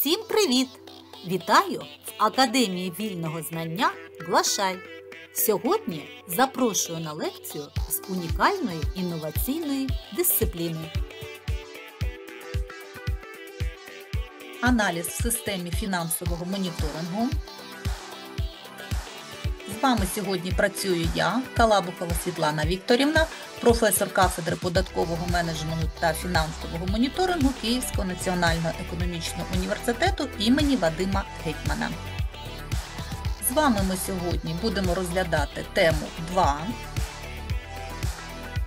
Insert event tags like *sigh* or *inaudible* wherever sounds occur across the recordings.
Всім привіт! Вітаю в Академії вільного знання Глашай. Сьогодні запрошую на лекцію з унікальної інноваційної дисципліни. Аналіз в системі фінансового моніторингу вами сьогодні працюю я, Калабухова Світлана Вікторівна, професор кафедри податкового менеджменту та фінансового моніторингу Київського національного економічного університету імені Вадима Гетьмана. З вами ми сьогодні будемо розглядати тему 2.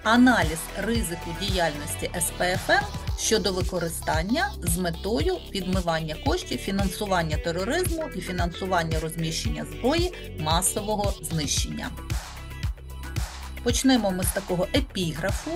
Аналіз ризику діяльності СПФМ щодо використання з метою відмивання коштів, фінансування тероризму і фінансування розміщення зброї масового знищення. Почнемо ми з такого епіграфу.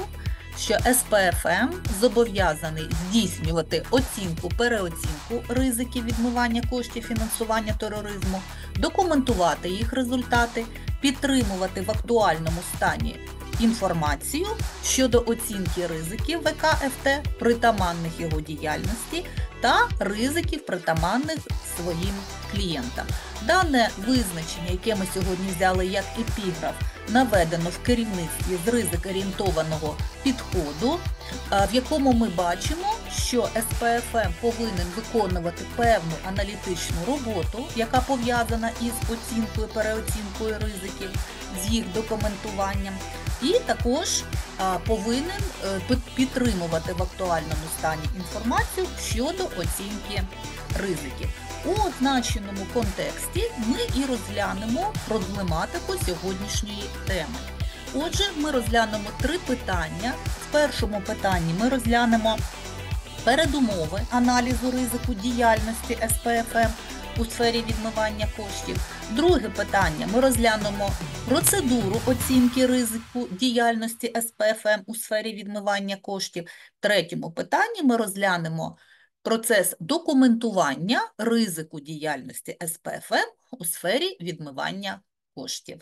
Що СПФМ зобов'язаний здійснювати оцінку, переоцінку ризиків відмивання коштів фінансування тероризму, документувати їх результати, підтримувати в актуальному стані інформацію щодо оцінки ризиків ВКФТ, притаманних його діяльності та ризиків притаманних своїм клієнтам. Дане визначення, яке ми сьогодні взяли як епіграф, наведено в керівництві з ризик орієнтованого підходу, е, в якому ми бачимо, що СПФМ повинен виконувати певну аналітичну роботу, яка пов'язана із оцінкою переоцінкою ризиків з їх документуванням, і також е, повинен е, підтримувати в актуальному стані інформацію щодо оцінки ризиків. У означеному контексті ми і розглянемо проблематику сьогоднішньої теми. Отже, ми розглянемо три питання. В першому питанні ми розглянемо передумови аналізу ризику діяльності СПФМ у сфері відмивання коштів. Друге питання: ми розглянемо процедуру оцінки ризику діяльності СПФМ у сфері відмивання коштів. третьому питанні ми розглянемо процес документування ризику діяльності СПФМ у сфері відмивання коштів.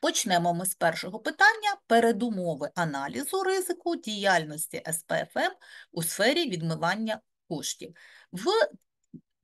Почнемо ми з першого питання передумови аналізу ризику діяльності СПФМ у сфері відмивання коштів. В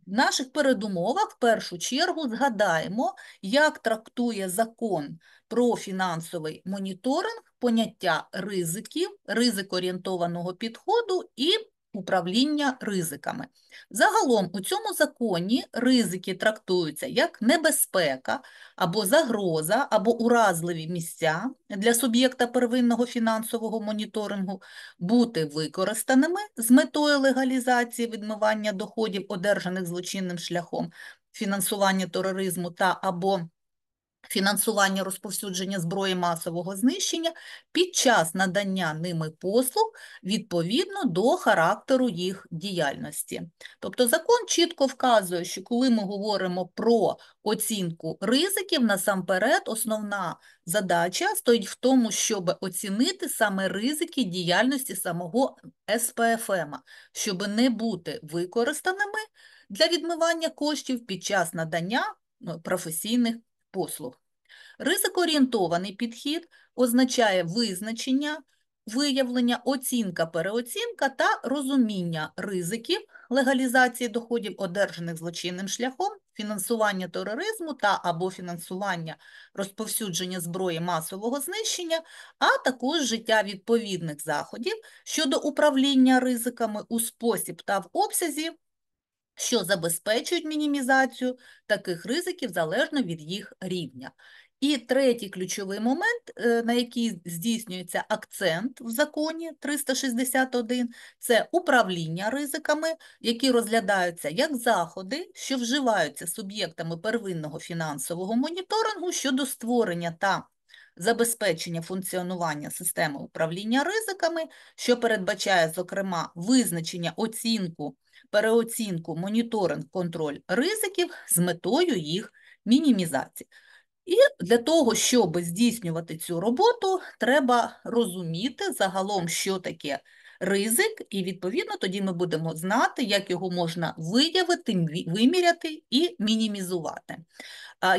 в наших передумовах в першу чергу згадаємо, як трактує закон про фінансовий моніторинг поняття ризиків, ризик орієнтованого підходу і управління ризиками. Загалом у цьому законі ризики трактуються як небезпека або загроза, або уразливі місця для суб'єкта первинного фінансового моніторингу бути використаними з метою легалізації відмивання доходів, одержаних злочинним шляхом фінансування тероризму та або фінансування розповсюдження зброї масового знищення під час надання ними послуг відповідно до характеру їх діяльності. Тобто закон чітко вказує, що коли ми говоримо про оцінку ризиків, насамперед основна задача стоїть в тому, щоб оцінити саме ризики діяльності самого СПФМ, щоб не бути використаними для відмивання коштів під час надання ну, професійних послуг. Ризикоорієнтований підхід означає визначення, виявлення, оцінка, переоцінка та розуміння ризиків легалізації доходів, одержаних злочинним шляхом, фінансування тероризму та або фінансування розповсюдження зброї масового знищення, а також життя відповідних заходів щодо управління ризиками у спосіб та в обсязі, що забезпечують мінімізацію таких ризиків залежно від їх рівня. І третій ключовий момент, е, на який здійснюється акцент в законі 361, це управління ризиками, які розглядаються як заходи, що вживаються суб'єктами первинного фінансового моніторингу щодо створення та забезпечення функціонування системи управління ризиками, що передбачає, зокрема, визначення оцінку переоцінку, моніторинг, контроль ризиків з метою їх мінімізації. І для того, щоб здійснювати цю роботу, треба розуміти загалом, що таке ризик, і відповідно тоді ми будемо знати, як його можна виявити, виміряти і мінімізувати.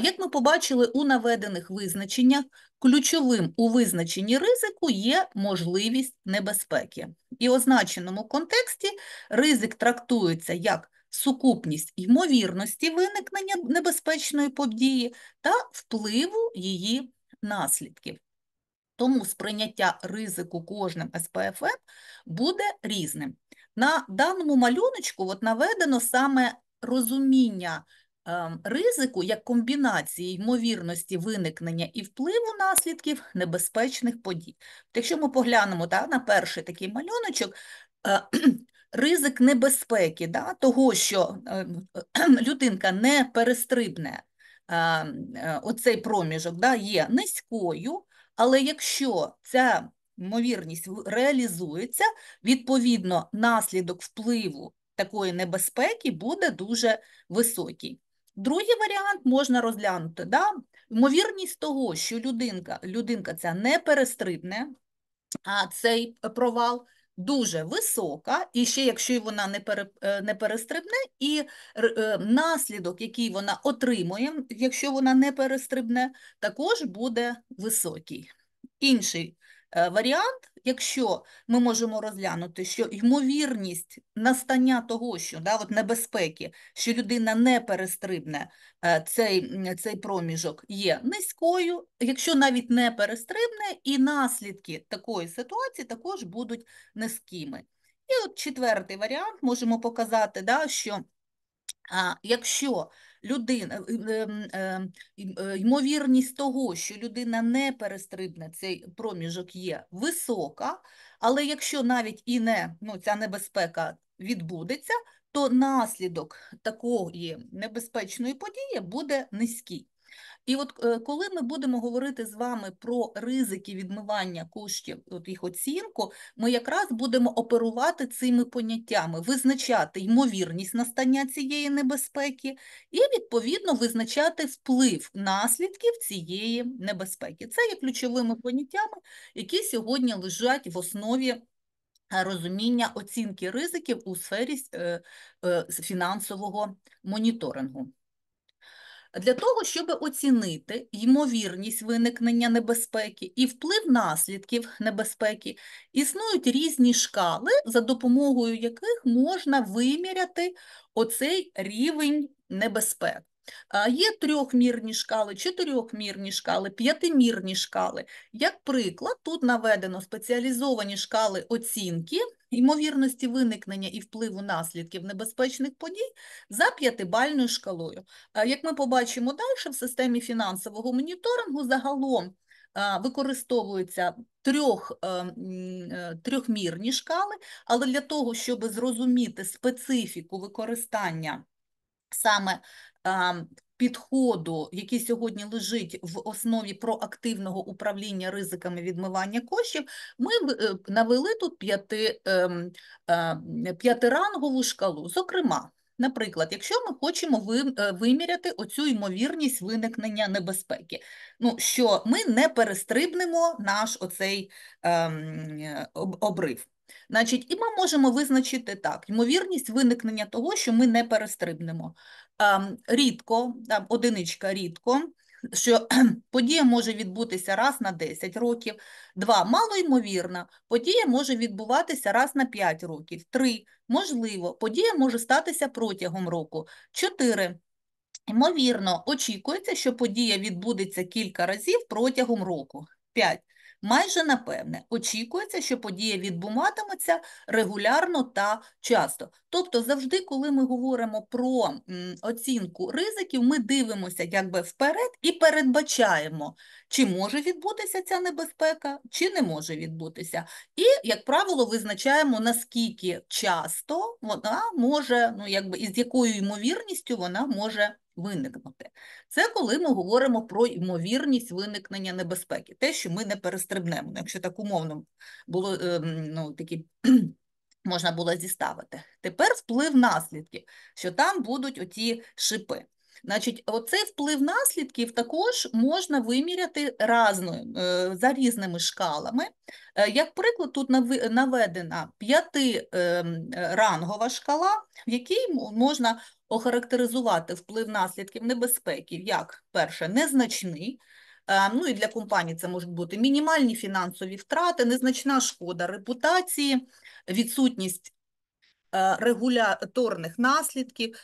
Як ми побачили у наведених визначеннях, ключовим у визначенні ризику є можливість небезпеки. І означеному контексті ризик трактується як сукупність ймовірності виникнення небезпечної події та впливу її наслідків. Тому сприйняття ризику кожним СПФМ буде різним. На даному малюночку от наведено саме розуміння ем, ризику як комбінації ймовірності виникнення і впливу наслідків небезпечних подій. Якщо ми поглянемо та, на перший такий малюночок, е, *clears throat* ризик небезпеки, да, того, що ем, *clears throat* людинка не перестрибне ем, е, оцей проміжок, да, є низькою. Але якщо ця ймовірність реалізується, відповідно, наслідок впливу такої небезпеки буде дуже високий. Другий варіант можна розглянути. Да? Ймовірність того, що людинка, людинка ця не перестрибне а цей провал дуже висока, і ще якщо вона не пере, е, не перестрибне, і е, наслідок, який вона отримує, якщо вона не перестрибне, також буде високий. Інший е, варіант якщо ми можемо розглянути, що ймовірність настання того, що да, от небезпеки, що людина не перестрибне е, цей цей проміжок, є низькою, якщо навіть не перестрибне, і наслідки такої ситуації також будуть низькими. І от четвертий варіант можемо показати, да, що а, якщо людина е, е, е, ймовірність того, що людина не перестрибне цей проміжок, є висока, але якщо навіть і не ну, ця небезпека відбудеться, то наслідок такої небезпечної події буде низький. І от е, коли ми будемо говорити з вами про ризики відмивання коштів, от їх оцінку, ми якраз будемо оперувати цими поняттями, визначати ймовірність настання цієї небезпеки і, відповідно, визначати вплив наслідків цієї небезпеки. Це є ключовими поняттями, які сьогодні лежать в основі. Е, розуміння оцінки ризиків у сфері е, фінансового моніторингу для того, щоб оцінити ймовірність виникнення небезпеки і вплив наслідків небезпеки, існують різні шкали, за допомогою яких можна виміряти оцей рівень небезпек. Є трьохмірні шкали, чотирьохмірні шкали, п'ятимірні шкали. Як приклад, тут наведено спеціалізовані шкали оцінки ймовірності виникнення і впливу наслідків небезпечних подій за п'ятибальною шкалою. Е, як ми побачимо далі, в системі фінансового моніторингу загалом е, використовуються трьох, е, трьохмірні шкали, але для того, щоб зрозуміти специфіку використання саме ем, підходу, який сьогодні лежить в основі проактивного управління ризиками відмивання коштів, ми е, навели тут п'яти, ем, е, п'ятирангову шкалу. Зокрема, наприклад, якщо ми хочемо е, виміряти оцю ймовірність виникнення небезпеки, ну що ми не перестрибнемо наш оцей ем, обрив. Значить, І ми можемо визначити так: ймовірність виникнення того, що ми не перестрибнемо. Ем, рідко, там одиничка рідко, що *clears throat* подія може відбутися раз на 10 років, два малоймовірна, подія може відбуватися раз на 5 років, три можливо, подія може статися протягом року, чотири. Ймовірно, очікується, що подія відбудеться кілька разів протягом року. П'ять. Майже напевне, очікується, що подія відбуватиметься регулярно та часто. Тобто, завжди, коли ми говоримо про оцінку ризиків, ми дивимося якби вперед і передбачаємо, чи може відбутися ця небезпека, чи не може відбутися. І, як правило, визначаємо, наскільки часто вона може, ну якби із якою ймовірністю вона може виникнути. Це коли ми говоримо про ймовірність виникнення небезпеки, те, що ми не перестрибнемо, ну, якщо так умовно було е, ну, такі. *clears throat* Можна було зіставити. Тепер вплив наслідків, що там будуть оці шипи. Значить, оцей вплив наслідків також можна виміряти разно, е, за різними шкалами. Е, як приклад, тут наведена п'ятирангова е, шкала, в якій можна охарактеризувати вплив наслідків небезпеки як перше, незначний. Ну і для компанії це можуть бути мінімальні фінансові втрати, незначна шкода репутації, відсутність Е, регуляторних наслідків.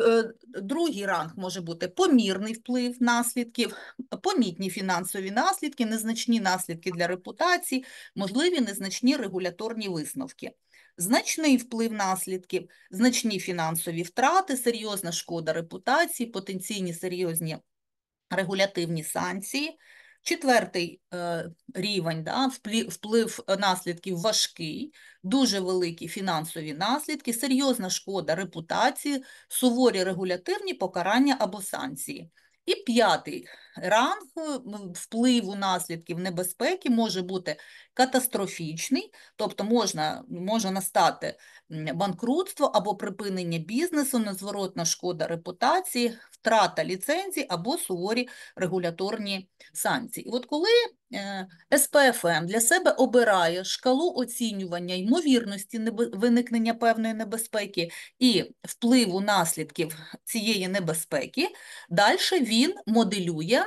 Е, другий ранг може бути помірний вплив наслідків, помітні фінансові наслідки, незначні наслідки для репутації, можливі незначні регуляторні висновки. Значний вплив наслідків, значні фінансові втрати, серйозна шкода репутації, потенційні серйозні регулятивні санкції – Четвертий е, рівень да, вплив наслідків важкий, дуже великі фінансові наслідки, серйозна шкода репутації, суворі регулятивні покарання або санкції. І п'ятий ранг впливу наслідків небезпеки може бути катастрофічний, тобто можна, може настати банкрутство або припинення бізнесу, незворотна шкода репутації, втрата ліцензій або суворі регуляторні санкції. І от коли СПФМ е, для себе обирає шкалу оцінювання ймовірності виникнення певної небезпеки і впливу наслідків цієї небезпеки, далі він моделює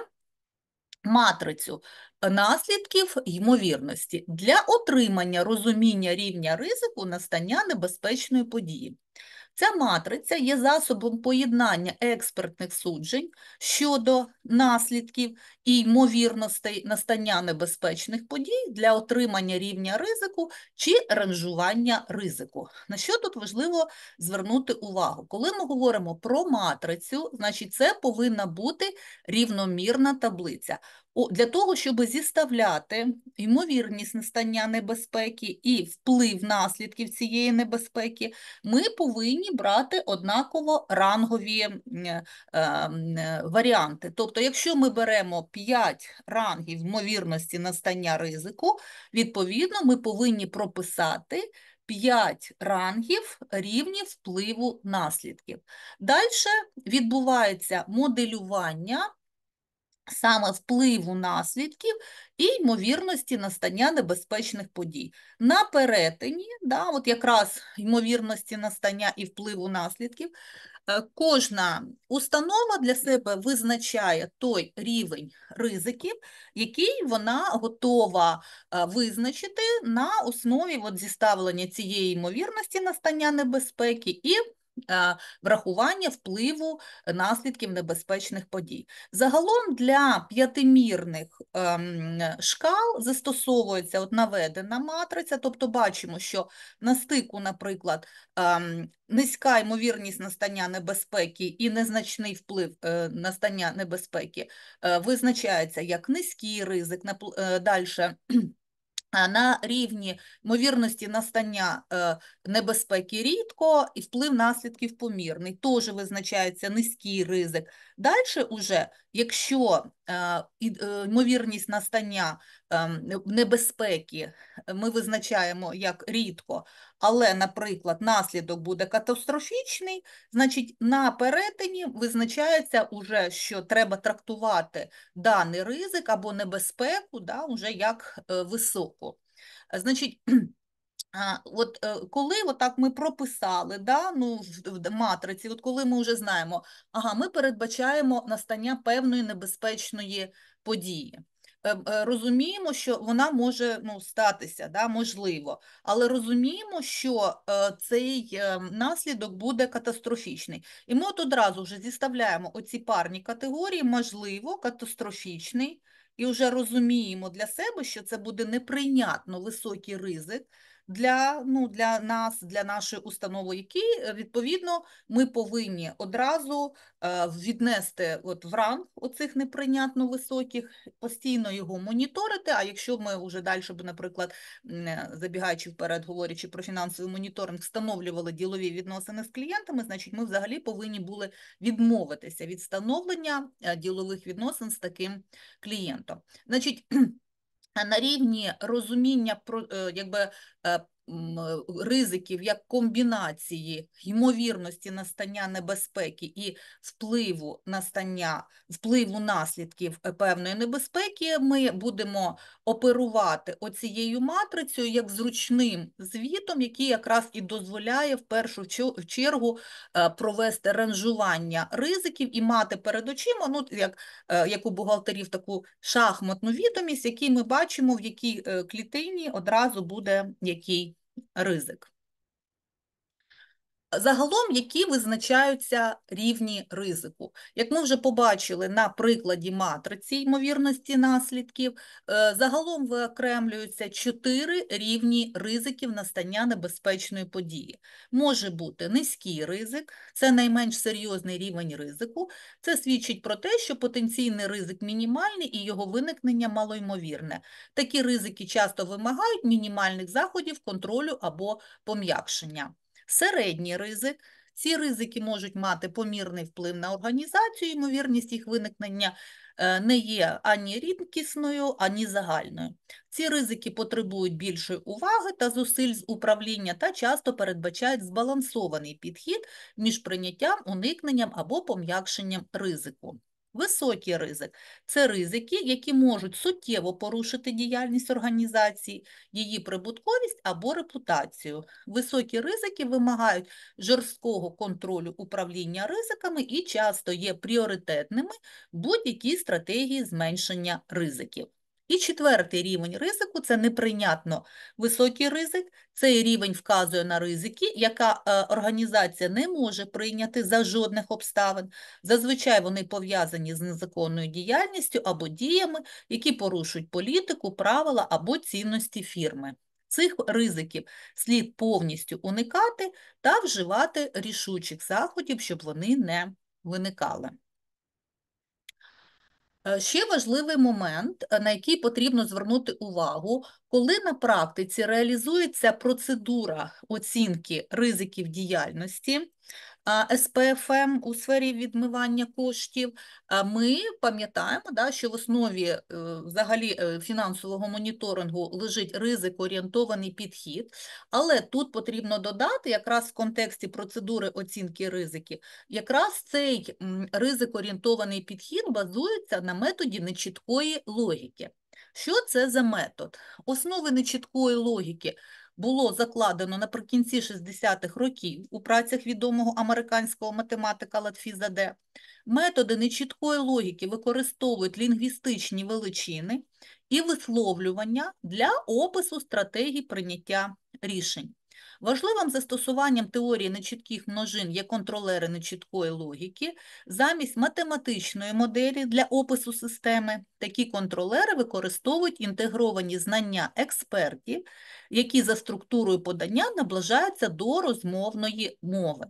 матрицю наслідків ймовірності для отримання розуміння рівня ризику настання небезпечної події. Ця матриця є засобом поєднання експертних суджень щодо наслідків і ймовірностей настання небезпечних подій для отримання рівня ризику чи ранжування ризику. На що тут важливо звернути увагу? Коли ми говоримо про матрицю, значить це повинна бути рівномірна таблиця для того, щоб зіставляти ймовірність настання небезпеки і вплив наслідків цієї небезпеки, ми повинні брати однаково рангові е, ем, е, варіанти. Тобто, якщо ми беремо 5 рангів ймовірності настання ризику, відповідно, ми повинні прописати. 5 рангів рівні впливу наслідків. Далі відбувається моделювання саме впливу наслідків і ймовірності настання небезпечних подій. На перетині, да, от якраз ймовірності настання і впливу наслідків, е, кожна установа для себе визначає той рівень ризиків, який вона готова е, визначити на основі от зіставлення цієї ймовірності настання небезпеки. і Е, врахування впливу наслідків небезпечних подій. Загалом для п'ятимірних ем, шкал застосовується от наведена матриця, тобто бачимо, що на стику, наприклад, ем, низька ймовірність настання небезпеки і незначний вплив е, настання небезпеки е, визначається як низький ризик, далі на рівні ймовірності настання е, небезпеки рідко і вплив наслідків помірний, теж визначається низький ризик. Далі, уже, якщо Е, ймовірність настання ем, небезпеки ми визначаємо як рідко, але, наприклад, наслідок буде катастрофічний, значить, на перетині визначається уже, що треба трактувати даний ризик або небезпеку да, уже як е, високу. Значить, От е, коли отак ми прописали да, ну, в матриці, от коли ми вже знаємо, ага, ми передбачаємо настання певної небезпечної події. Е, е, розуміємо, що вона може ну, статися, да, можливо, але розуміємо, що цей наслідок буде катастрофічний. І ми от одразу вже зіставляємо оці парні категорії, можливо, катастрофічний, і вже розуміємо для себе, що це буде неприйнятно високий ризик для ну, для нас, для нашої установи, які е, відповідно ми повинні одразу е, віднести от в ранг оцих неприйнятно високих, постійно його моніторити. А якщо ми вже далі б, наприклад, е, забігаючи вперед, говорячи про фінансовий моніторинг, встановлювали ділові відносини з клієнтами, значить, ми взагалі повинні були відмовитися від встановлення ділових відносин з таким клієнтом. Значить, на рівні розуміння про е, якби е, Е, ризиків як комбінації ймовірності настання небезпеки і впливу настання впливу наслідків е, певної небезпеки, ми будемо оперувати оцією матрицею як зручним звітом, який якраз і дозволяє в першу чергу е, провести ранжування ризиків і мати перед очима, ну як як у бухгалтерів, таку шахматну відомість, який ми бачимо, в якій клітині одразу буде який ризик. Загалом, які визначаються рівні ризику. Як ми вже побачили на прикладі матриці ймовірності наслідків, е, загалом виокремлюються чотири рівні ризиків настання небезпечної події. Може бути низький ризик, це найменш серйозний рівень ризику. Це свідчить про те, що потенційний ризик мінімальний і його виникнення малоймовірне. Такі ризики часто вимагають мінімальних заходів контролю або пом'якшення. Середній ризик. Ці ризики можуть мати помірний вплив на організацію, ймовірність їх виникнення е, не є ані рідкісною, ані загальною. Ці ризики потребують більшої уваги та зусиль з управління та часто передбачають збалансований підхід між прийняттям, уникненням або пом'якшенням ризику. Високий ризик це ризики, які можуть суттєво порушити діяльність організації, її прибутковість або репутацію. Високі ризики вимагають жорсткого контролю управління ризиками і часто є пріоритетними будь-якій стратегії зменшення ризиків. І четвертий рівень ризику це неприйнятно високий ризик. Цей рівень вказує на ризики, яка е, організація не може прийняти за жодних обставин. Зазвичай вони пов'язані з незаконною діяльністю або діями, які порушують політику, правила або цінності фірми. Цих ризиків слід повністю уникати та вживати рішучих заходів, щоб вони не виникали. Е, ще важливий момент, е, на який потрібно звернути увагу, коли на практиці реалізується процедура оцінки ризиків діяльності, СПФМ ем у сфері відмивання коштів. Ми пам'ятаємо, да, що в основі е, взагалі е, фінансового моніторингу лежить ризикоорієнтований підхід, але тут потрібно додати, якраз в контексті процедури оцінки ризиків, якраз цей ризикоорієнтований підхід базується на методі нечіткої логіки. Що це за метод? Основи нечіткої логіки було закладено наприкінці 60-х років у працях відомого американського математика Латфіза Д. методи нечіткої логіки використовують лінгвістичні величини і висловлювання для опису стратегій прийняття рішень. Важливим застосуванням теорії нечітких множин є контролери нечіткої логіки. Замість математичної моделі для опису системи такі контролери використовують інтегровані знання експертів, які за структурою подання наближаються до розмовної мови.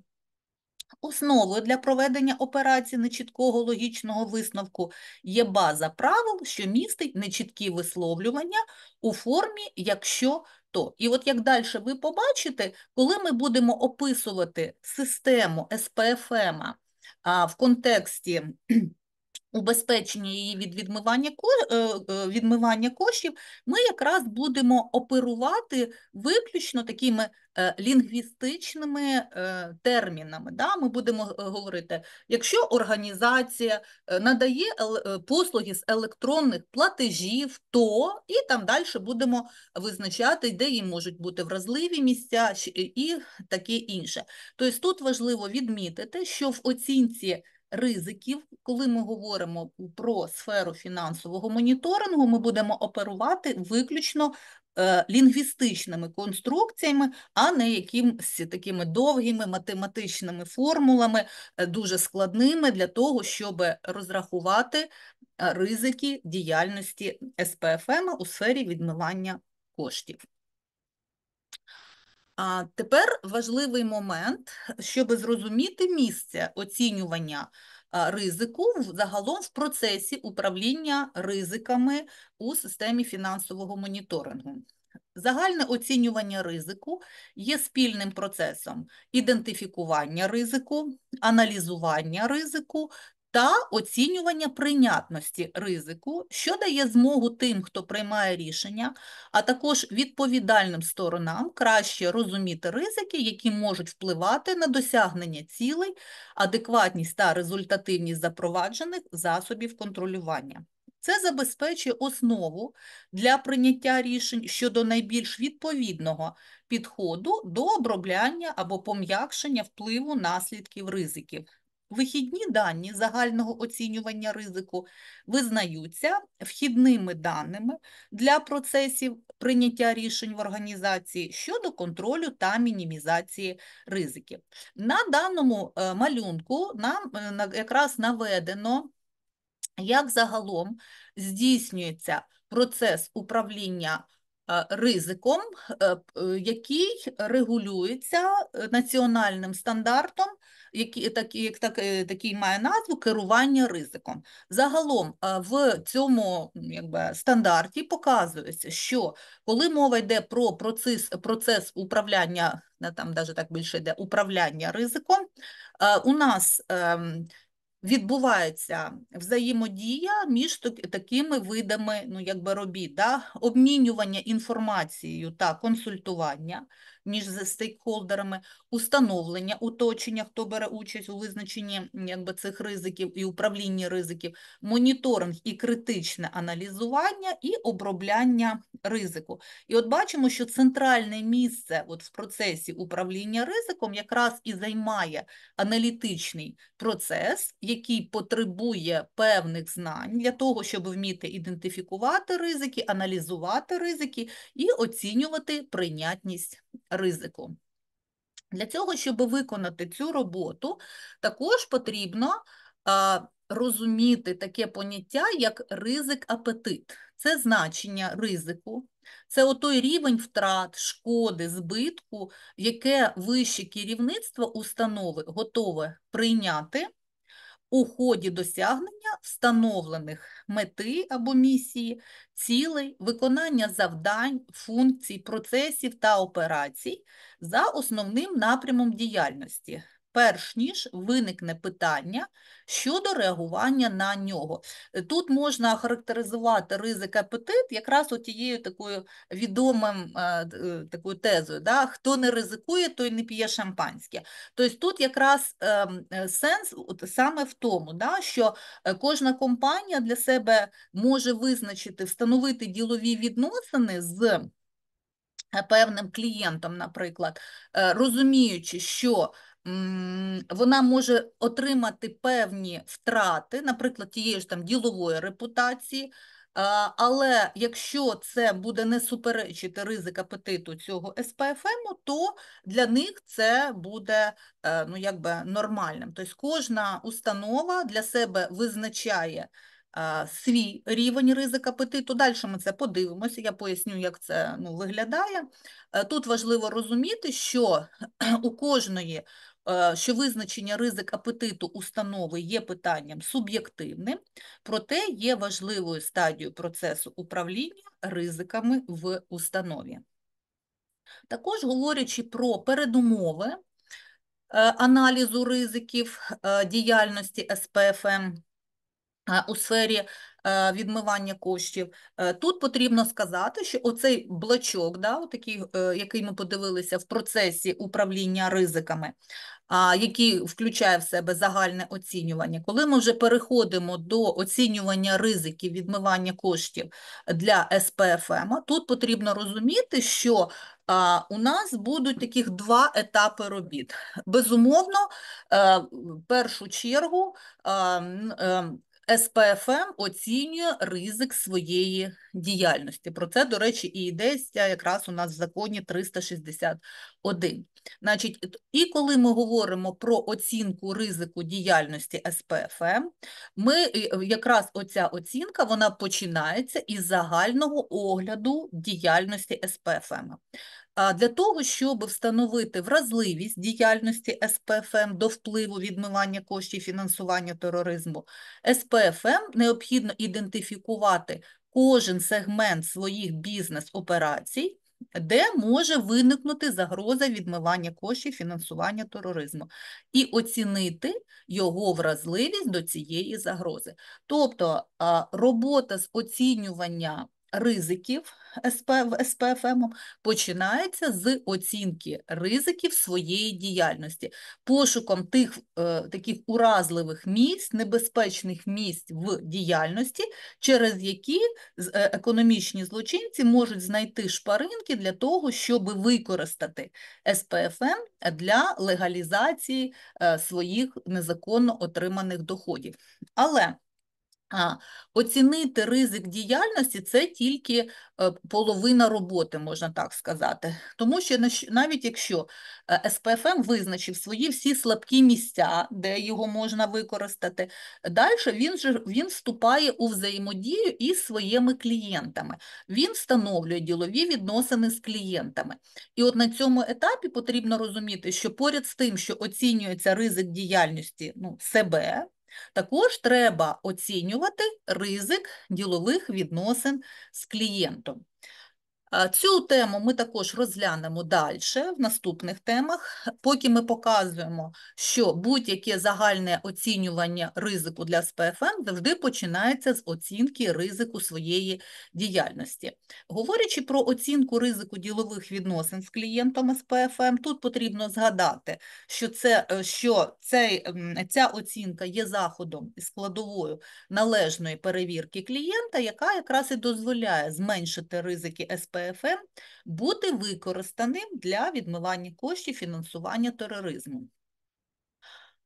Основою для проведення операції нечіткого логічного висновку є база правил, що містить нечіткі висловлювання у формі, якщо то. І от як далі ви побачите, коли ми будемо описувати систему СПФМ в контексті убезпечення її від відмивання е, е, відмивання коштів, ми якраз будемо оперувати виключно такими е, лінгвістичними термінами. Да? Ми будемо говорити, якщо організація надає послуги з електронних платежів, то і там далі будемо визначати, де їм можуть бути вразливі місця і таке інше. Тобто тут важливо відмітити, що в оцінці ризиків, коли ми говоримо про сферу фінансового моніторингу, ми будемо оперувати виключно е, лінгвістичними конструкціями, а не якимись такими довгими математичними формулами, е, дуже складними для того, щоб розрахувати е, ризики діяльності СПФМ у сфері відмивання коштів. А тепер важливий момент, щоб зрозуміти місце оцінювання ризику загалом в процесі управління ризиками у системі фінансового моніторингу. Загальне оцінювання ризику є спільним процесом ідентифікування ризику, аналізування ризику та оцінювання прийнятності ризику, що дає змогу тим, хто приймає рішення, а також відповідальним сторонам краще розуміти ризики, які можуть впливати на досягнення цілей, адекватність та результативність запроваджених засобів контролювання. Це забезпечує основу для прийняття рішень щодо найбільш відповідного підходу до обробляння або пом'якшення впливу наслідків ризиків. Вихідні дані загального оцінювання ризику визнаються вхідними даними для процесів прийняття рішень в організації щодо контролю та мінімізації ризиків. На даному е, малюнку нам е, якраз наведено, як загалом здійснюється процес управління Е, ризиком, е, е, який регулюється національним стандартом, який такий так, такий має назву керування ризиком. Загалом в цьому якби, стандарті показується, що коли мова йде про процес процес управляння, там навіть так більше йде управляння ризиком, у нас ем, відбувається взаємодія між такими видами ну, якби робіт, да? обмінювання інформацією та консультування між стейкхолдерами, установлення оточення, хто бере участь у визначенні якби, цих ризиків і управлінні ризиків, моніторинг і критичне аналізування, і обробляння ризику. І от бачимо, що центральне місце от в процесі управління ризиком якраз і займає аналітичний процес, який потребує певних знань для того, щоб вміти ідентифікувати ризики, аналізувати ризики і оцінювати прийнятність ризику. Для цього, щоб виконати цю роботу, також потрібно розуміти таке поняття, як ризик апетит. Це значення ризику, це отой рівень втрат, шкоди, збитку, яке вище керівництво установи готове прийняти у ході досягнення встановлених мети або місії, цілей, виконання завдань, функцій, процесів та операцій за основним напрямом діяльності, перш ніж виникне питання щодо реагування на нього. Тут можна характеризувати ризик апетит якраз отією такою відомим е, е, такою тезою, да? хто не ризикує, той не п'є шампанське. Тобто тут якраз ем, е, сенс саме в тому, да? що кожна компанія для себе може визначити, встановити ділові відносини з. Певним клієнтом, наприклад, розуміючи, що вона може отримати певні втрати, наприклад, тієї ж там ділової репутації. Але якщо це буде не суперечити ризик апетиту цього СПФМ, то для них це буде е, ну, якби нормальним. Тобто кожна установа для себе визначає е, свій рівень ризик апетиту. Далі ми це подивимося, я поясню, як це ну, виглядає. Е, тут важливо розуміти, що *clears throat* у кожної Е, що визначення ризик апетиту установи є питанням суб'єктивним, проте є важливою стадією процесу управління ризиками в установі. Також говорячи про передумови е, аналізу ризиків е, діяльності СПФМ у сфері Е, відмивання коштів. Е, тут потрібно сказати, що оцей блочок, да, отакий, е, який ми подивилися в процесі управління ризиками, який включає в себе загальне оцінювання. Коли ми вже переходимо до оцінювання ризиків відмивання коштів для СПФМ, ем, тут потрібно розуміти, що у нас будуть таких два етапи робіт. Безумовно, в першу чергу ем, ем, СПФМ оцінює ризик своєї діяльності. Про це, до речі, і йдеться якраз у нас в законі 361. Значить, і коли ми говоримо про оцінку ризику діяльності СПФМ, ми е, якраз оця оцінка вона починається із загального огляду діяльності СПФМ для того, щоб встановити вразливість діяльності СПФМ до впливу відмивання коштів фінансування тероризму, СПФМ необхідно ідентифікувати кожен сегмент своїх бізнес-операцій. Де може виникнути загроза відмивання коштів фінансування тероризму, і оцінити його вразливість до цієї загрози. Тобто робота з оцінювання ризиків СП в СПФМ починається з оцінки ризиків своєї діяльності, пошуком тих е, таких уразливих місць, небезпечних місць в діяльності, через які е, економічні злочинці можуть знайти шпаринки для того, щоб використати СПФМ для легалізації е, своїх незаконно отриманих доходів. Але Оцінити ризик діяльності це тільки е, половина роботи, можна так сказати. Тому що навіть якщо е, СПФМ ем визначив свої всі слабкі місця, де його можна використати, далі він же він вступає у взаємодію із своїми клієнтами. Він встановлює ділові відносини з клієнтами. І от на цьому етапі потрібно розуміти, що поряд з тим, що оцінюється ризик діяльності ну, себе. Також треба оцінювати ризик ділових відносин з клієнтом. Цю тему ми також розглянемо далі в наступних темах. Поки ми показуємо, що будь-яке загальне оцінювання ризику для СПФМ завжди починається з оцінки ризику своєї діяльності. Говорячи про оцінку ризику ділових відносин з клієнтом СПФМ, тут потрібно згадати, що це е, що цей, ця оцінка є заходом і складовою належної перевірки клієнта, яка якраз і дозволяє зменшити ризики СПФМ ПФМ бути використаним для відмивання коштів фінансування тероризму.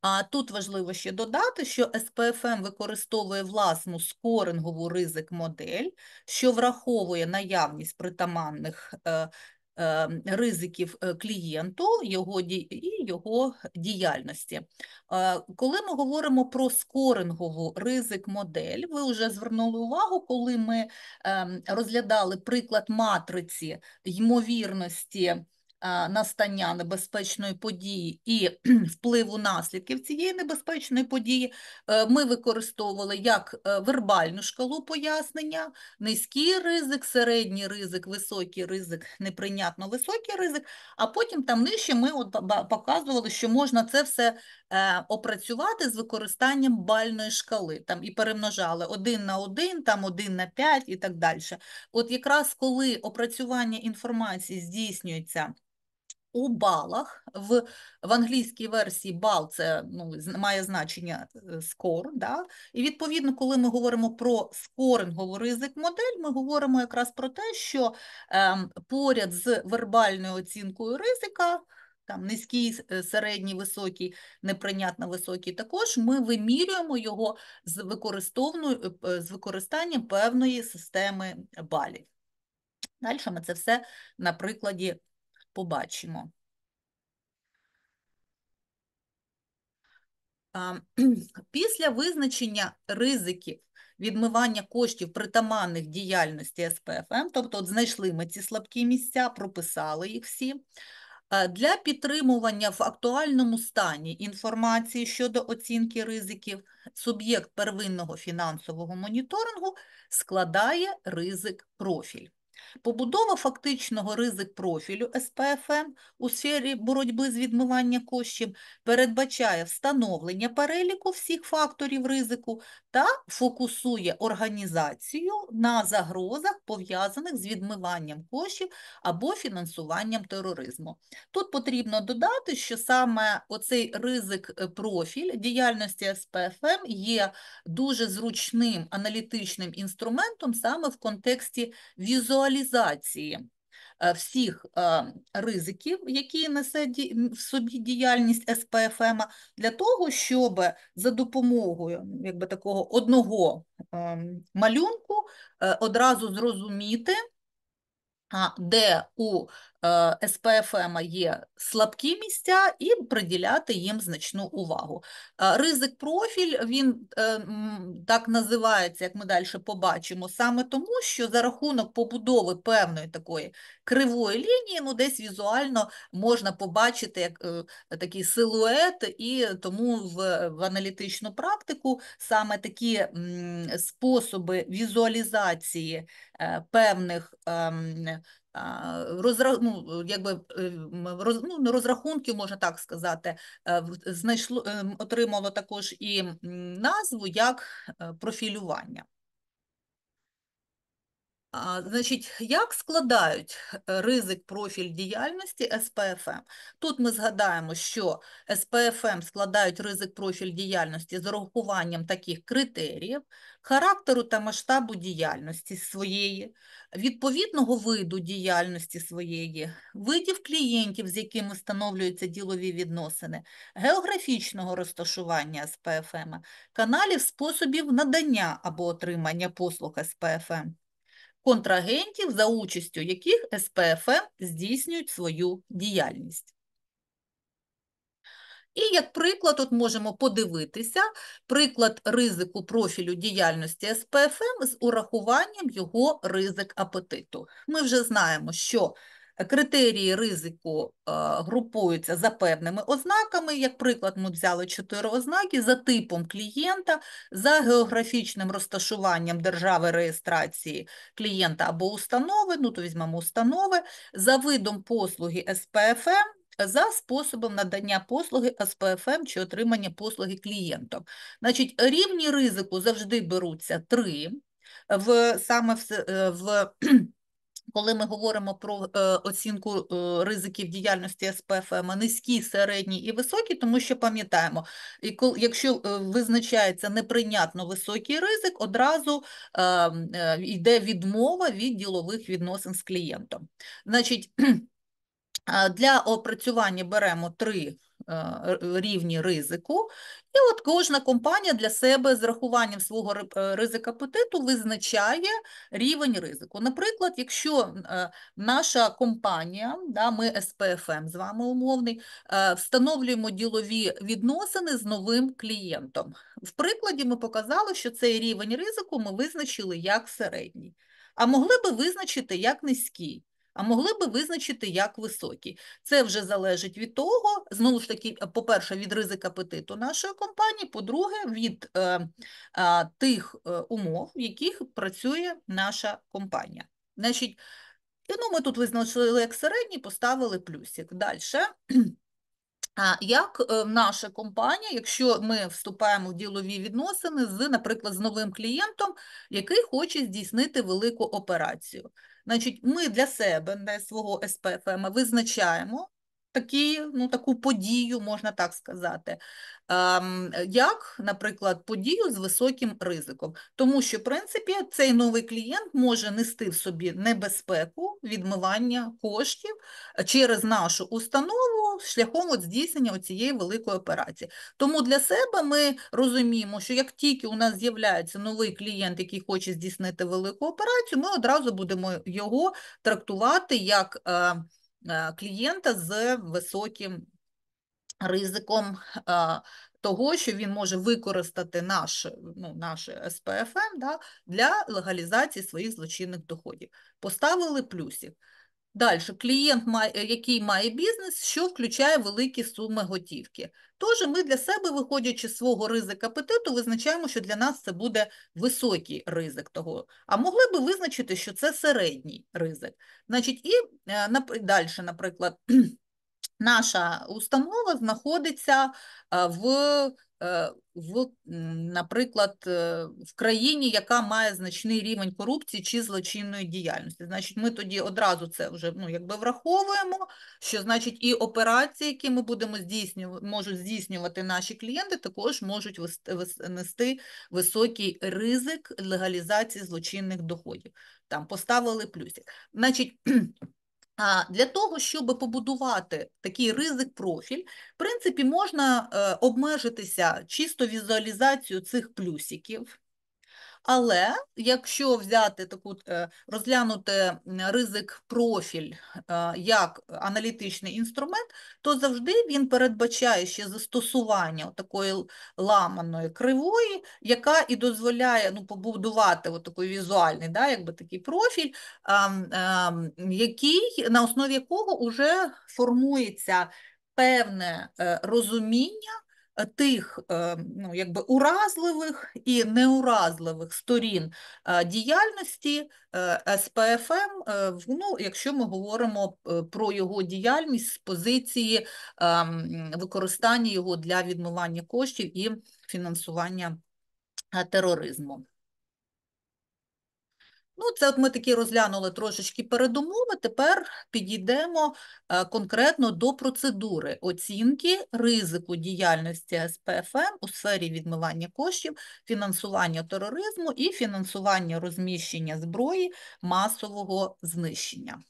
А тут важливо ще додати, що СПФМ використовує власну скорингову ризик модель, що враховує наявність притаманних Е, ризиків е, клієнту, його і його діяльності. Е, коли ми говоримо про скорингову ризик-модель, ви вже звернули увагу, коли ми ем, розглядали приклад матриці ймовірності настання небезпечної події і *clears throat* впливу наслідків цієї небезпечної події, е, ми використовували як е, вербальну шкалу пояснення, низький ризик, середній ризик, високий ризик, неприйнятно високий ризик, а потім там нижче ми от показували, що можна це все е, опрацювати з використанням бальної шкали. Там І перемножали один на один, там 1 на п'ять і так далі. От якраз коли опрацювання інформації здійснюється у балах. В в англійській версії бал це ну, має значення е, скор. Да? І відповідно, коли ми говоримо про скорингову ризик модель, ми говоримо якраз про те, що ем, поряд з вербальною оцінкою ризика. Там низький, е, середній, високий, неприйнятно високий, також ми вимірюємо його з е, з використанням певної системи балів. Далі ми це все на прикладі побачимо. *clears throat* Після визначення ризиків відмивання коштів притаманних діяльності СПФМ, тобто от знайшли ми ці слабкі місця, прописали їх всі. Для підтримування в актуальному стані інформації щодо оцінки ризиків суб'єкт первинного фінансового моніторингу складає ризик профіль. Побудова фактичного ризик профілю СПФМ у сфері боротьби з відмивання коштів передбачає встановлення переліку всіх факторів ризику та фокусує організацію на загрозах, пов'язаних з відмиванням коштів або фінансуванням тероризму. Тут потрібно додати, що саме оцей ризик е, профіль діяльності СПФМ є дуже зручним аналітичним інструментом саме в контексті візуалізації актуалізації е, всіх е, ризиків, які несе в собі діяльність СПФМ, для того, щоб за допомогою якби такого одного е, малюнку одразу зрозуміти, де у Е, СПФМ є слабкі місця, і приділяти їм значну увагу. Е, ризик профіль він е, так називається, як ми далі побачимо, саме тому, що за рахунок побудови певної такої кривої лінії, ну десь візуально можна побачити як такий силует, і тому в, в аналітичну практику саме такі способи візуалізації певних ем, розра... ну, якби, е, роз... ну, розрахунків, можна так сказати, е, знайшло ем, отримало також і назву як е, профілювання. Значить, як складають е, ризик профіль діяльності СПФМ? Тут ми згадаємо, що СПФМ складають ризик профіль діяльності з урахуванням таких критеріїв, характеру та масштабу діяльності своєї, відповідного виду діяльності своєї, видів клієнтів, з якими встановлюються ділові відносини, географічного розташування СПФМ, каналів способів надання або отримання послуг СПФМ контрагентів, за участю яких СПФМ здійснюють свою діяльність. І, як приклад, от можемо подивитися приклад ризику профілю діяльності СПФМ з урахуванням його ризик апетиту. Ми вже знаємо, що Критерії ризику е, групуються за певними ознаками. Як приклад, ми взяли чотири ознаки за типом клієнта, за географічним розташуванням держави реєстрації клієнта або установи, ну то візьмемо установи, за видом послуги СПФМ. За способом надання послуги СПФМ чи отримання послуги клієнтом. Значить, рівні ризику завжди беруться три в саме в, е, в коли ми говоримо про е, оцінку е, ризиків діяльності СПФМ, низькі, середні і високі, тому що пам'ятаємо, якщо е, визначається неприйнятно високий ризик, одразу йде відмова від ділових відносин з клієнтом. Значить, *clears throat* для опрацювання беремо три Е, рівні ризику, і от кожна компанія для себе з рахуванням свого е, ризика апетиту визначає рівень ризику. Наприклад, якщо е, наша компанія, да, ми СПФМ з вами умовний, встановлюємо ділові відносини з новим клієнтом. В прикладі ми показали, що цей рівень ризику ми визначили як середній, а могли би визначити як низький а могли би визначити як високі. Це вже залежить від того, знову ж таки, е, по-перше, від ризика апетиту нашої компанії, по-друге, від е, е, тих е, умов, в яких працює наша компанія. Значить, ну, ми тут визначили як середній, поставили плюсик. Далі. Як е, наша компанія, якщо ми вступаємо в ділові відносини з, наприклад, з новим клієнтом, який хоче здійснити велику операцію, Значить, ми для себе, для свого СПФМ, визначаємо такі, ну, таку подію, можна так сказати, ем, як, наприклад, подію з високим ризиком. Тому що, в принципі, цей новий клієнт може нести в собі небезпеку відмивання коштів через нашу установу шляхом от здійснення цієї великої операції. Тому для себе ми розуміємо, що як тільки у нас з'являється новий клієнт, який хоче здійснити велику операцію, ми одразу будемо його трактувати як. Е, Е, клієнта з високим ризиком е, того, що він може використати наш, ну, наш СПФМ да, для легалізації своїх злочинних доходів. Поставили плюсик. Далі, клієнт, е, який має бізнес, що включає великі суми готівки. Тож ми для себе, виходячи з свого ризика апетиту, визначаємо, що для нас це буде високий ризик того. А могли би визначити, що це середній ризик. Значить, і е, далі, наприклад, *clears throat* наша установа знаходиться е, в Е, в, наприклад, е, в країні, яка має значний рівень корупції чи злочинної діяльності. Значить, ми тоді одразу це вже ну, якби враховуємо, що значить і операції, які ми будемо здійснювати, можуть здійснювати наші клієнти, також можуть нести високий ризик легалізації злочинних доходів. Там поставили плюсик. Значить, для того, щоб побудувати такий ризик профіль, в принципі, можна е, обмежитися чисто візуалізацією цих плюсиків. Але якщо взяти таку е, розглянути ризик профіль е, як аналітичний інструмент, то завжди він передбачає ще застосування такої ламаної кривої, яка і дозволяє ну, побудувати такий візуальний, да, якби такий профіль, ем, який на основі якого вже формується певне е, розуміння тих е, ну, якби уразливих і неуразливих сторін е, діяльності е, СПФМ, ну, якщо ми говоримо про його діяльність з позиції використання його для відмивання коштів і фінансування тероризму. Ну, це от ми такі розглянули трошечки передумови. Тепер підійдемо е, конкретно до процедури оцінки ризику діяльності СПФМ у сфері відмивання коштів, фінансування тероризму і фінансування розміщення зброї масового знищення.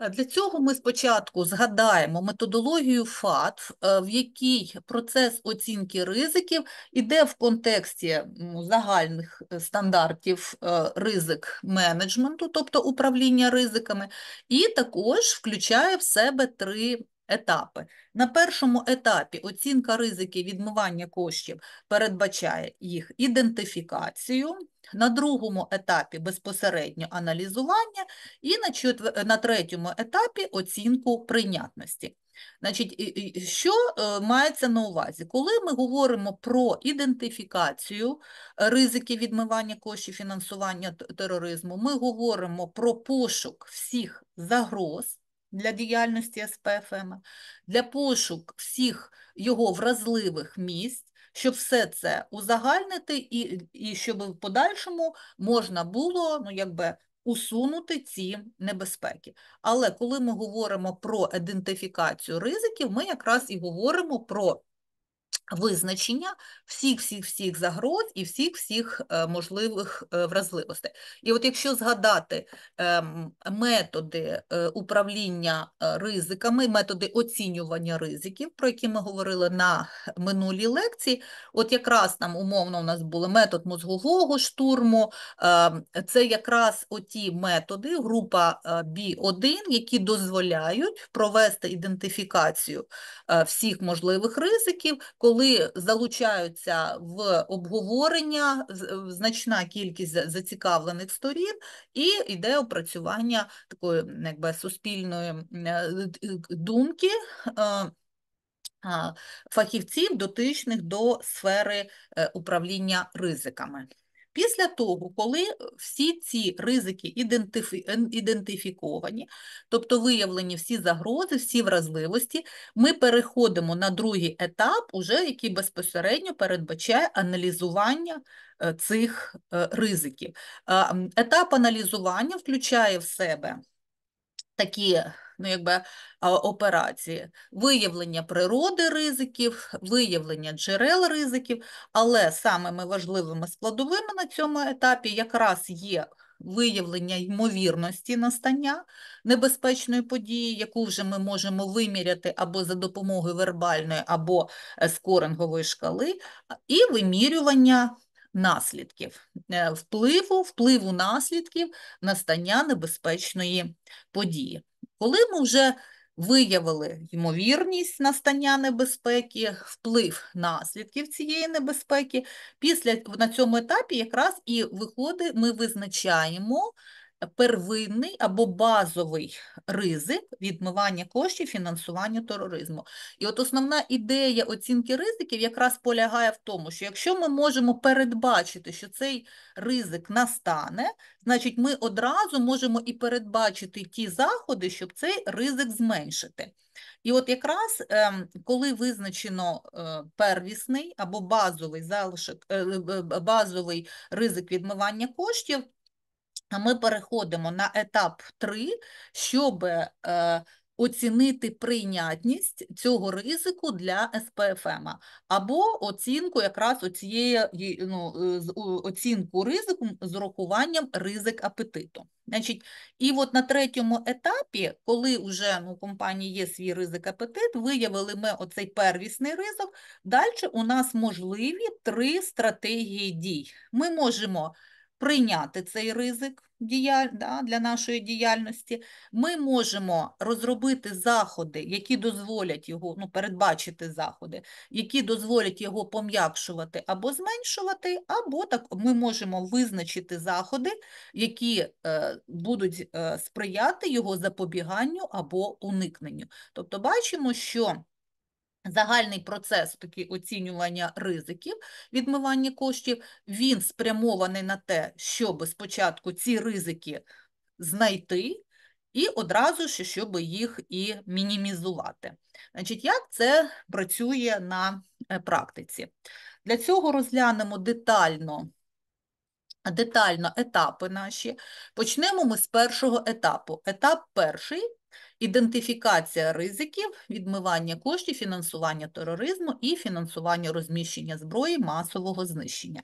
Е, для цього ми спочатку згадаємо методологію ФАТ, е, в якій процес оцінки ризиків іде в контексті загальних е, стандартів ризик менеджменту, тобто управління ризиками, і також включає в себе три етапи. На першому етапі оцінка ризиків відмивання коштів передбачає їх ідентифікацію на другому етапі безпосередньо аналізування і на четвер... на третьому етапі оцінку прийнятності. Значить, Що е, мається на увазі? Коли ми говоримо про ідентифікацію е, ризиків відмивання коштів фінансування тероризму, ми говоримо про пошук всіх загроз. Для діяльності СПФМ, для пошук всіх його вразливих місць, щоб все це узагальнити, і і щоб в подальшому можна було ну якби усунути ці небезпеки. Але коли ми говоримо про ідентифікацію ризиків, ми якраз і говоримо про Визначення всіх, всіх, всіх загроз і всіх, всіх е, можливих е, вразливостей. І от якщо згадати ем, методи е, управління ризиками, методи оцінювання ризиків, про які ми говорили на минулій лекції, от якраз там умовно у нас був метод мозгового штурму, ем, це якраз оті методи, група B1, які дозволяють провести ідентифікацію всіх можливих ризиків, коли коли залучаються в обговорення е, значна кількість зацікавлених сторін, і йде опрацювання такої якби суспільної е, е, думки. Фахівців дотичних до сфери управління ризиками. Після того, коли е, всі ці ризики ідентифіковані, тобто виявлені всі загрози, всі вразливості, ми переходимо на другий етап, уже який безпосередньо передбачає аналізування е, цих е, ризиків. Етап аналізування включає в себе такі. Ну, якби операції, виявлення природи ризиків, виявлення джерел ризиків, але самими важливими складовими на цьому етапі якраз є виявлення ймовірності настання небезпечної події, яку вже ми можемо виміряти або за допомогою вербальної, або е, скорингової шкали, і вимірювання наслідків е, впливу, впливу наслідків настання небезпечної події. Коли ми вже виявили ймовірність настання небезпеки, вплив наслідків цієї небезпеки, після на цьому етапі якраз і виходить, ми визначаємо первинний або базовий ризик відмивання коштів фінансування тероризму. І от основна ідея оцінки ризиків якраз полягає в тому, що якщо ми можемо передбачити, що цей ризик настане, значить ми одразу можемо і передбачити ті заходи, щоб цей ризик зменшити. І от якраз ем, коли визначено е, первісний або базовий залишок, е, е, базовий ризик відмивання коштів, ми переходимо на етап 3, щоб е, оцінити прийнятність цього ризику для СПФМ, ем. або оцінку якраз оцієї ну, е, оцінку ризику з урахуванням ризик апетиту. Значить, І от на третьому етапі, коли вже ну, у компанії є свій ризик апетит, виявили ми оцей первісний ризик, далі у нас можливі три стратегії дій. Ми можемо прийняти цей ризик для нашої діяльності. Ми можемо розробити заходи, які дозволять його, ну, передбачити заходи, які дозволять його пом'якшувати або зменшувати, або так ми можемо визначити заходи, які е, будуть е, сприяти його запобіганню або уникненню. Тобто бачимо, що Загальний процес такий оцінювання ризиків відмивання коштів, він спрямований на те, щоб спочатку ці ризики знайти і одразу ж, щоб їх і мінімізувати. Значить, як це працює на е, практиці? Для цього розглянемо детально. Детально етапи наші. Почнемо ми з першого етапу. Етап перший Ідентифікація ризиків, відмивання коштів, фінансування тероризму і фінансування розміщення зброї масового знищення.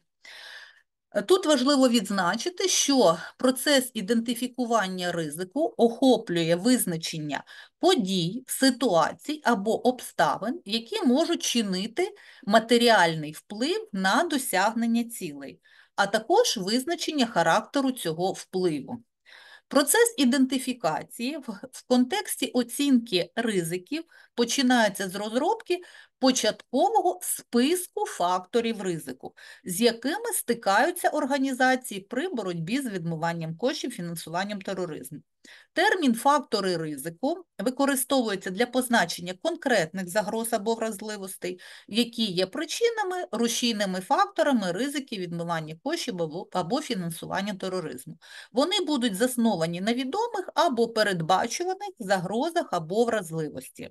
Тут важливо відзначити, що процес ідентифікування ризику охоплює визначення подій, ситуацій або обставин, які можуть чинити матеріальний вплив на досягнення цілей, а також визначення характеру цього впливу. Процес ідентифікації в контексті оцінки ризиків починається з розробки початкового списку факторів ризику, з якими стикаються організації при боротьбі з відмиванням коштів фінансуванням тероризму. Термін фактори ризику використовується для позначення конкретних загроз або вразливостей, які є причинами, рушійними факторами ризики відмивання коштів або фінансування тероризму. Вони будуть засновані на відомих або передбачуваних загрозах або вразливості.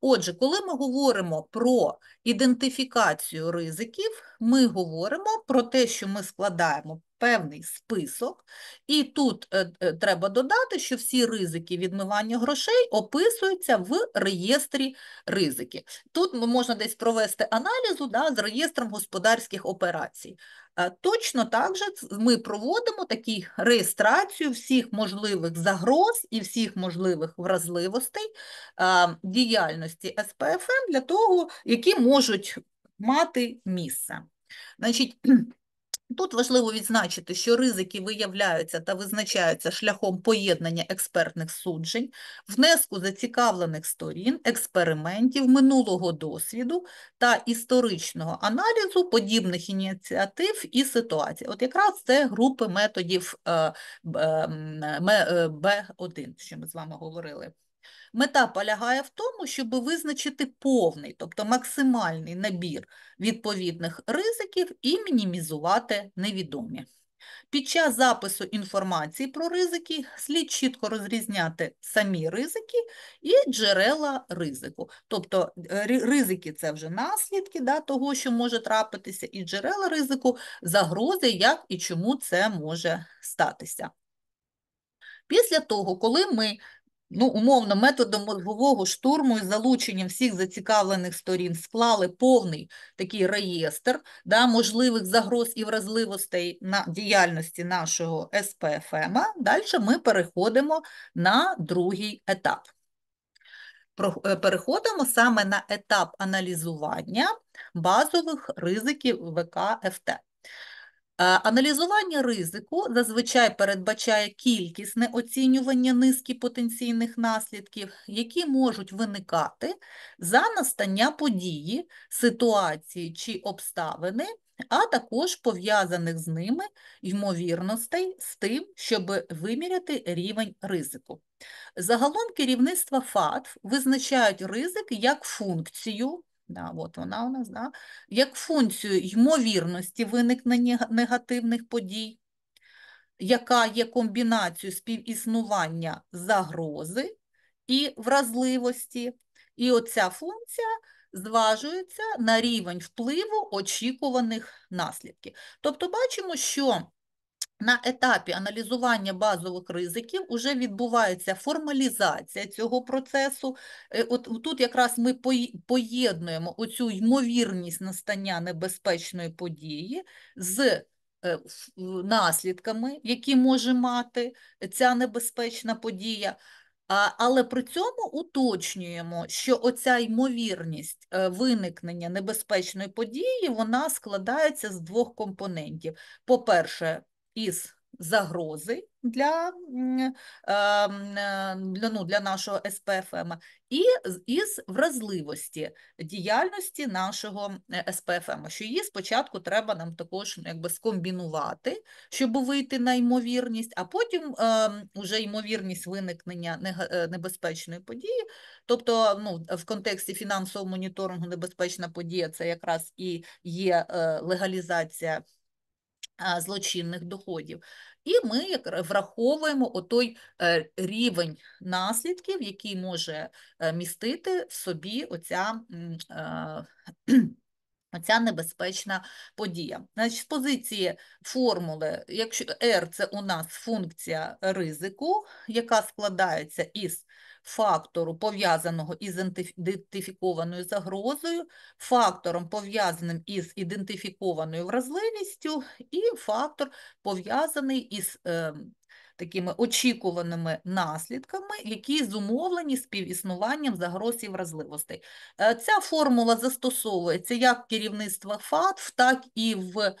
Отже, коли ми говоримо про ідентифікацію ризиків, ми говоримо про те, що ми складаємо певний список, і тут е, е, треба додати, що всі ризики відмивання грошей описуються в реєстрі ризики. Тут можна десь провести аналізу да, з реєстром господарських операцій. Е, точно так же ми проводимо таку реєстрацію всіх можливих загроз і всіх можливих вразливостей діяльності СПФМ для того, які можуть мати місце. Значить, Тут важливо відзначити, що ризики виявляються та визначаються шляхом поєднання експертних суджень, внеску зацікавлених сторін, експериментів, минулого досвіду та історичного аналізу подібних ініціатив і ситуацій. От якраз це групи методів е, Б1, ем, е, що ми з вами говорили. Мета полягає в тому, щоб визначити повний, тобто максимальний набір відповідних ризиків і мінімізувати невідомі. Під час запису інформації про ризики слід чітко розрізняти самі ризики і джерела ризику. Тобто е, ризики це вже наслідки да, того, що може трапитися, і джерела ризику, загрози, як і чому це може статися. Після того, коли ми ну, умовно, методом мозгового штурму і залученням всіх зацікавлених сторін склали повний такий реєстр да, можливих загроз і вразливостей на діяльності нашого СПФМ. Ем. Далі ми переходимо на другий етап. Е, переходимо саме на етап аналізування базових ризиків ВКФТ. ФТ. Е, аналізування ризику зазвичай передбачає кількісне оцінювання низки потенційних наслідків, які можуть виникати за настання події, ситуації чи обставини, а також пов'язаних з ними ймовірностей з тим, щоб виміряти рівень ризику. Загалом керівництва ФАТФ визначають ризик як функцію. Да, от вона у нас, да, як функцію ймовірності виникнення негативних подій, яка є комбінацією співіснування загрози і вразливості. І оця функція зважується на рівень впливу очікуваних наслідків. Тобто, бачимо, що на етапі аналізування базових ризиків вже відбувається формалізація цього процесу. Е, от Тут якраз ми поєднуємо оцю ймовірність настання небезпечної події з е, наслідками, які може мати ця небезпечна подія. Але при цьому уточнюємо, що оця ймовірність е, виникнення небезпечної події вона складається з двох компонентів: по-перше, із загрози для для, е, е, ну, для нашого СПФМ ем і із вразливості діяльності нашого е, СПФМ, ем, що її спочатку треба нам також ну, якби, скомбінувати, щоб вийти на ймовірність, а потім е, уже ймовірність виникнення небезпечної події. Тобто ну, в контексті фінансового моніторингу небезпечна подія це якраз і є легалізація злочинних доходів. І ми враховуємо отой е, рівень наслідків, який може е, містити в собі оця. *clears throat* Ця небезпечна подія. Значить, З позиції формули, якщо R е, – це у нас функція ризику, яка складається із фактору, пов'язаного із ідентифікованою загрозою, фактором, пов'язаним із ідентифікованою вразливістю, і фактор пов'язаний із ем, такими очікуваними наслідками, які зумовлені співіснуванням загроз і вразливостей. Е, ця формула застосовується як керівництва ФАТФ, так і в, е,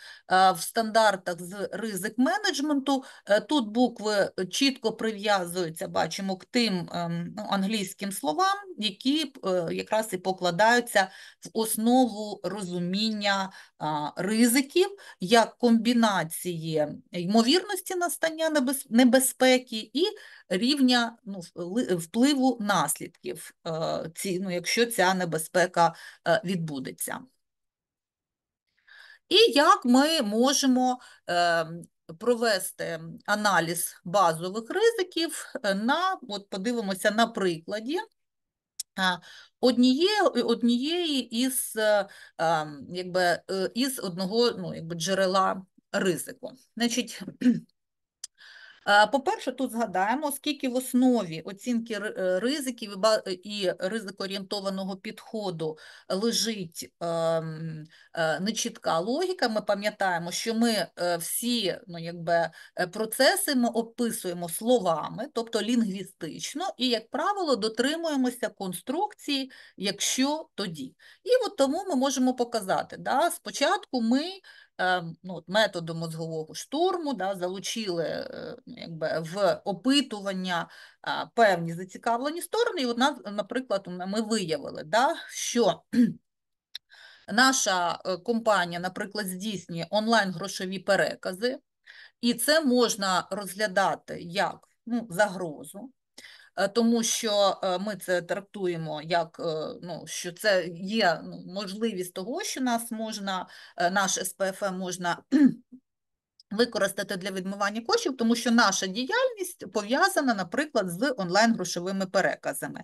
в стандартах з ризик менеджменту. Е, тут букви чітко прив'язуються, бачимо, к тим ем, ну, англійським словам, які якраз і покладаються в основу розуміння ризиків як комбінації ймовірності настання небезпеки і рівня ну, впливу наслідків, е, ці, ну, якщо ця небезпека е, відбудеться. І як ми можемо ем, провести аналіз базових ризиків на, от подивимося на прикладі Одніє, однієї із е, ем, якби е, із одного ну, якби джерела ризику. Значить, Е, по-перше, тут згадаємо, оскільки в основі оцінки е, ризиків е, і ризикоорієнтованого підходу лежить ем, нечітка логіка. Ми пам'ятаємо, що ми всі ну, якби, процеси ми описуємо словами, тобто лінгвістично, і, як правило, дотримуємося конструкції, якщо тоді. І от тому ми можемо показати, да, спочатку ми Е, ну, методу мозгового штурму, да, залучили е, якби, в опитування певні зацікавлені сторони. І от нас, наприклад, ми виявили, да, що *clears throat* наша е, компанія, наприклад, здійснює онлайн-грошові перекази, і це можна розглядати як ну, загрозу. Е, тому що е, ми це трактуємо як е, ну, що це є ну, можливість того, що нас можна, наш СПФ ем можна. *clears throat* Використати для відмивання коштів, тому що наша діяльність пов'язана, наприклад, з онлайн-грошовими переказами.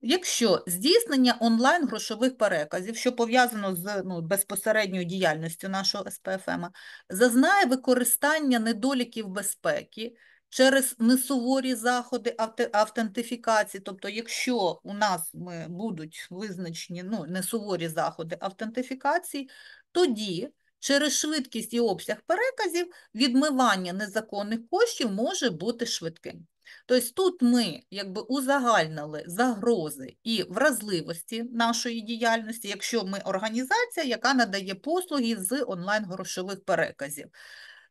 Якщо здійснення онлайн грошових переказів, що пов'язано з ну, безпосередньою діяльністю нашого СПФМ, зазнає використання недоліків безпеки, через несуворі заходи автентифікації. Тобто, якщо у нас ми будуть визначені ну, несуворі заходи автентифікації, тоді через швидкість і обсяг переказів відмивання незаконних коштів може бути швидким. Тобто тут ми якби узагальнили загрози і вразливості нашої діяльності, якщо ми організація, яка надає послуги з онлайн-грошових переказів.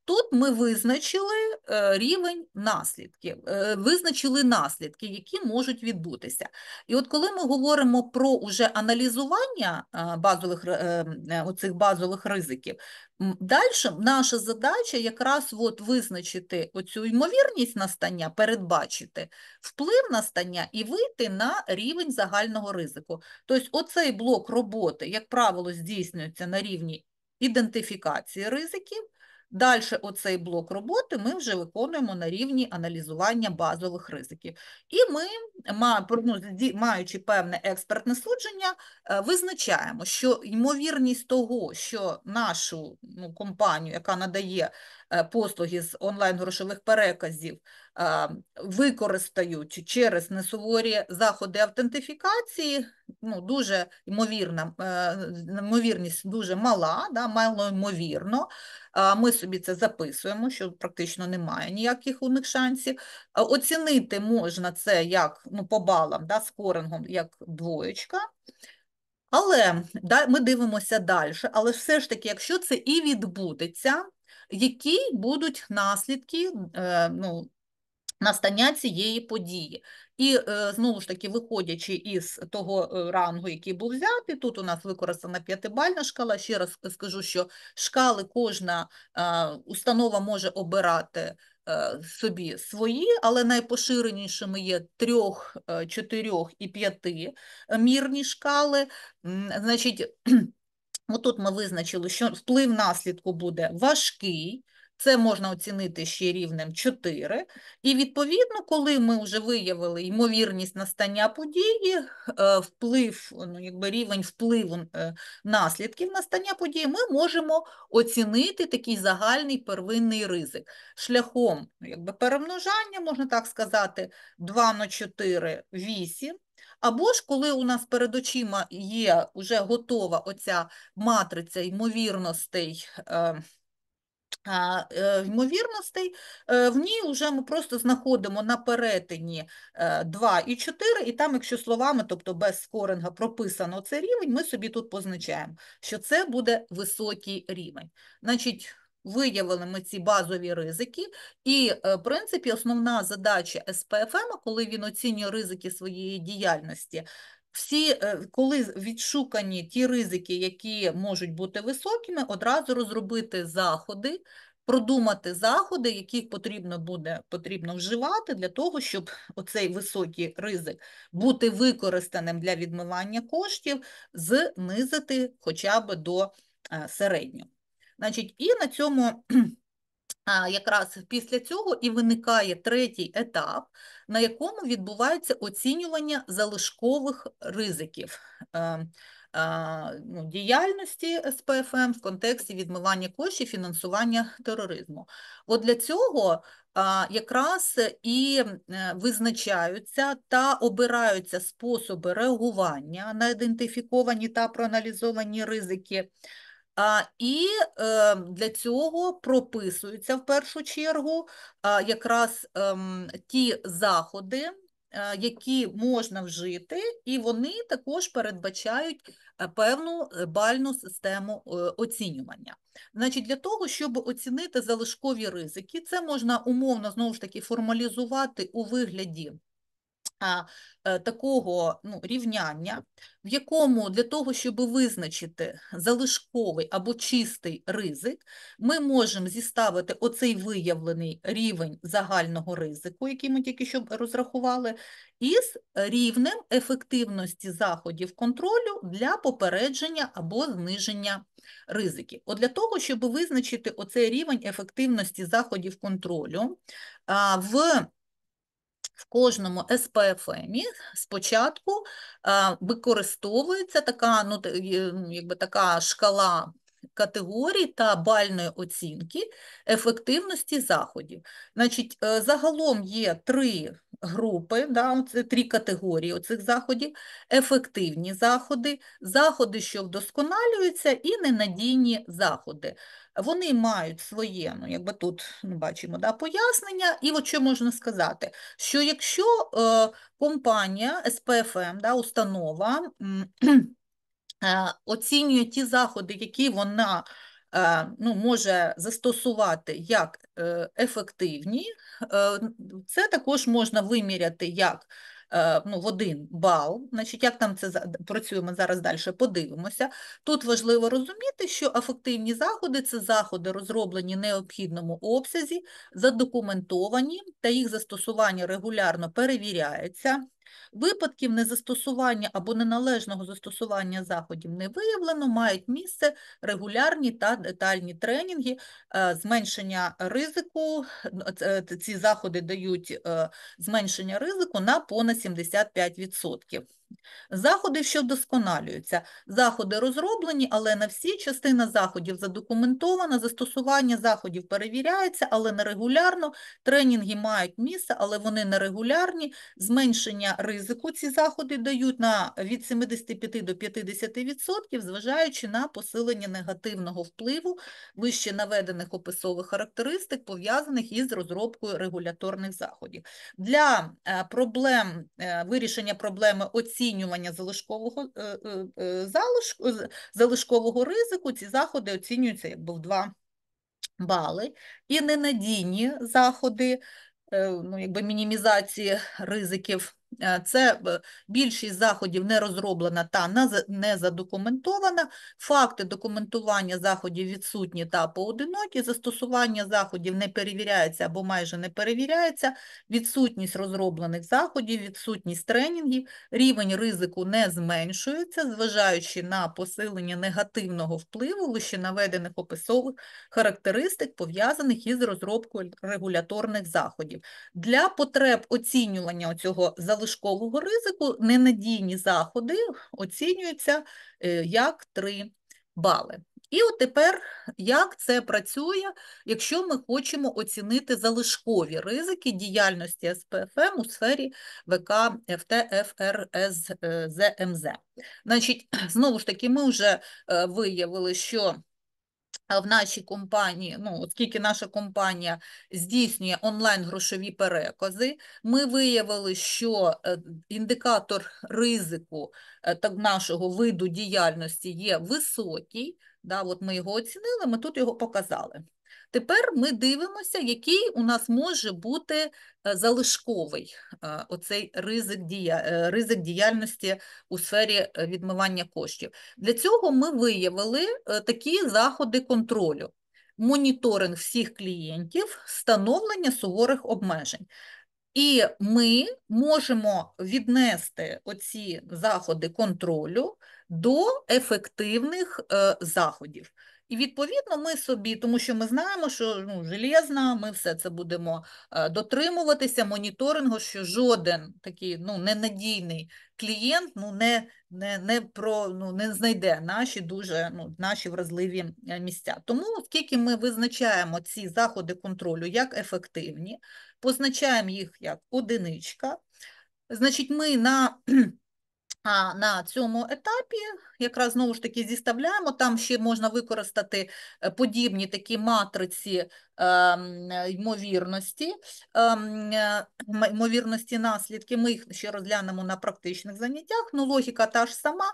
Тут ми визначили е, рівень наслідків, е, визначили наслідки, які можуть відбутися. І от коли ми говоримо про уже аналізування е, базових оцих базових ризиків, далі наша задача якраз от визначити оцю ймовірність настання, передбачити вплив настання і вийти на рівень загального ризику. Тобто, оцей блок роботи, як правило, здійснюється на рівні ідентифікації ризиків. Далі оцей блок роботи ми вже виконуємо на рівні аналізування базових ризиків. І ми, маючи певне експертне судження, е, визначаємо, що ймовірність того, що нашу ну, компанію, яка надає Е, послуги з онлайн грошових переказів е, використають через несуворі заходи автентифікації, ну, дуже ймовірна, е, ймовірність дуже мала, да, мало ймовірно. Ми собі це записуємо, що практично немає ніяких у них шансів. Оцінити можна це як ну, по балам, да, скорингом, як двоєчка. Але да, ми дивимося далі. Але все ж таки, якщо це і відбудеться, які будуть наслідки е, ну, настання цієї події. І е, знову ж таки, виходячи із того е, рангу, який був взятий, тут у нас використана п'ятибальна шкала. Ще раз скажу, що шкали кожна установа може обирати. Собі свої, але найпоширенішими є трьох, чотирьох і п'яти мірні шкали. Значить, Отут ми визначили, що вплив наслідку буде важкий, це можна оцінити ще рівнем 4. І, відповідно, коли ми вже виявили ймовірність настання події, е, вплив, ну, якби рівень впливу е, наслідків настання події, ми можемо оцінити такий загальний первинний ризик. Шляхом ну, якби, перемножання, можна так сказати, 2 на 4 8. Або ж коли у нас перед очима є вже готова оця матриця ймовірностей. Е, е, ймовірностей, е, в ній вже ми просто знаходимо на перетині 2 і 4, і там, якщо словами, тобто без скоринга, прописано цей рівень, ми собі тут позначаємо, що це буде високий рівень. Значить, виявили ми ці базові ризики, і, е, в принципі, основна задача СПФМ, ем, коли він оцінює ризики своєї діяльності. Всі, е, коли відшукані ті ризики, які можуть бути високими, одразу розробити заходи, продумати заходи, які потрібно буде потрібно вживати для того, щоб оцей високий ризик бути використаним для відмивання коштів, знизити хоча б до е, середнього. Значить, І на цьому *clears throat* якраз після цього і виникає третій етап, на якому відбувається оцінювання залишкових ризиків е, е, ну, Діяльності СПФМ в контексті відмивання коштів фінансування тероризму. От для цього якраз і е, визначаються та обираються способи реагування на ідентифіковані та проаналізовані ризики, і ем, для цього прописуються в першу чергу якраз ем, ті заходи, е, які можна вжити, і вони також передбачають е, певну е, бальну систему оцінювання. Значить, Для того, щоб оцінити залишкові ризики, це можна умовно знову ж таки формалізувати у вигляді Е, такого ну, рівняння, в якому для того, щоб визначити залишковий або чистий ризик, ми можемо зіставити оцей виявлений рівень загального ризику, який ми тільки що розрахували, із рівнем ефективності заходів контролю для попередження або зниження ризиків. От Для того, щоб визначити оцей рівень ефективності заходів контролю, в в кожному СПФМі спочатку е, використовується така, ну, е, якби така шкала. Категорій та бальної оцінки ефективності заходів. Значить, е, загалом є три групи, да, це три категорії оцих заходів: ефективні заходи, заходи, що вдосконалюються, і ненадійні заходи. Вони мають своє, ну якби тут ну, бачимо да, пояснення, і от що можна сказати, що якщо е, компанія СПФМ, ем, да, установа *clears throat* е, оцінює ті заходи, які вона Е, ну, може застосувати як е, ефективні, е, це також можна виміряти як ну, в один бал. Значить, як там це працюємо зараз далі, подивимося. Тут важливо розуміти, що ефективні заходи це заходи, розроблені в необхідному обсязі, задокументовані та їх застосування регулярно перевіряється. Випадків незастосування або неналежного застосування заходів не виявлено, мають місце регулярні та детальні тренінги, е, зменшення ризику, е, ці заходи дають е, зменшення ризику на понад 75%. Заходи, що вдосконалюються. Заходи розроблені, але на всі частина заходів задокументована, застосування заходів перевіряється, але нерегулярно. Тренінги мають місце, але вони нерегулярні. Зменшення ризику ці заходи дають на від 75 до 50%, зважаючи на посилення негативного впливу вище наведених описових характеристик, пов'язаних із розробкою регуляторних заходів. Для е, проблем е, вирішення проблеми оцінки оцінювання залишкового е, е, е, залишку, залишкового ризику ці заходи оцінюються якби в два бали, і ненадійні заходи ну, якби мінімізації ризиків Е, це е, більшість заходів не розроблена та не задокументована. Факти документування заходів відсутні та поодинокі, застосування заходів не перевіряється або майже не перевіряється, відсутність розроблених заходів, відсутність тренінгів, рівень ризику не зменшується, зважаючи на посилення негативного впливу лише наведених описових характеристик, пов'язаних із розробкою регуляторних заходів. Для потреб оцінювання цього залежності залишкового ризику ненадійні заходи оцінюються е, як 3 бали. І от тепер як це працює, якщо ми хочемо оцінити залишкові ризики діяльності СПФМ ем у сфері ВК ФТ ФРС ЗМЗ. Значить, *clears throat* знову ж таки, ми вже е, виявили, що в нашій компанії, ну оскільки наша компанія здійснює онлайн грошові перекази, ми виявили, що е, індикатор ризику е, так нашого виду діяльності є високий. Да, от Ми його оцінили, ми тут його показали. Тепер ми дивимося, який у нас може бути е, залишковий е, оцей ризик дія, е, ризик діяльності у сфері відмивання коштів. Для цього ми виявили такі заходи контролю, моніторинг всіх клієнтів, встановлення суворих обмежень. І ми можемо віднести оці заходи контролю до ефективних заходів. І відповідно ми собі, тому що ми знаємо, що ну, железно, ми все це будемо е, дотримуватися, моніторингу, що жоден такий ну, ненадійний клієнт ну, не не, не, про, ну, не знайде наші дуже ну, наші вразливі е, місця. Тому, оскільки ми визначаємо ці заходи контролю як ефективні, позначаємо їх як одиничка, значить, ми на а на цьому етапі якраз знову ж таки зіставляємо, там ще можна використати е, подібні такі матриці ем, е, ймовірності, ем, е, ймовірності наслідки. Ми їх ще розглянемо на практичних заняттях. Ну, логіка та ж сама,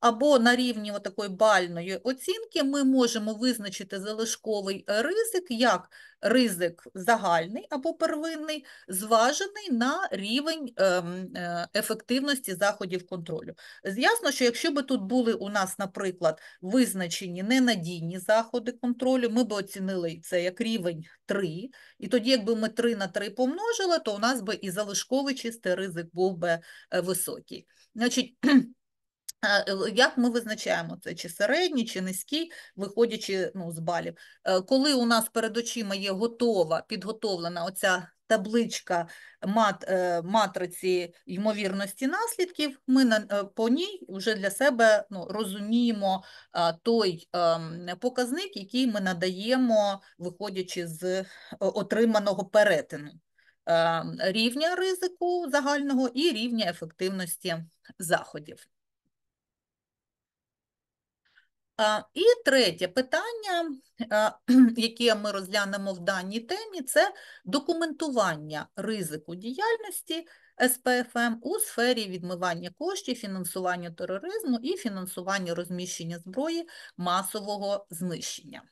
або на рівні такої бальної оцінки ми можемо визначити залишковий ризик як ризик загальний або первинний, зважений на рівень ем, е, ефективності заходів контролю. Ясно, що якщо б тут були у нас, наприклад, визначені ненадійні заходи контролю, ми б оцінили це як рівень 3, і тоді, якби ми 3 на 3 помножили, то у нас би і залишковий чистий ризик був би е, високий. Значить, як ми визначаємо це, чи середній, чи низький, виходячи ну, з балів. Е, коли у нас перед очима є готова, підготовлена оця табличка мат, е, матриці ймовірності наслідків, ми на, е, по ній вже для себе ну, розуміємо той ем, показник, який ми надаємо, виходячи з отриманого перетину. Ем, рівня ризику загального і рівня ефективності заходів. І третє питання, *clears throat* яке ми розглянемо в даній темі, це документування ризику діяльності СПФМ у сфері відмивання коштів, фінансування тероризму і фінансування розміщення зброї масового знищення.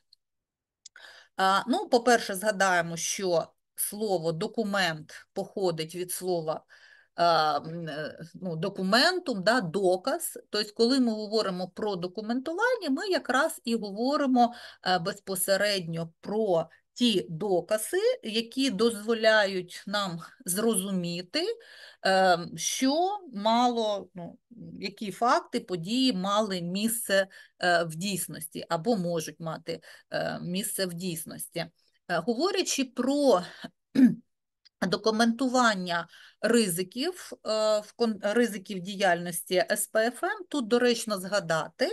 Ну, По-перше, згадаємо, що слово документ походить від слова Е, е, ну, документум, да, доказ. Тобто, коли ми говоримо про документування, ми якраз і говоримо е, безпосередньо про ті докази, які дозволяють нам зрозуміти, що мало, ну, які факти події мали місце в дійсності або можуть мати місце в дійсності. Говорячи про документування ризиків е, ризиків діяльності СПФМ. Тут доречно згадати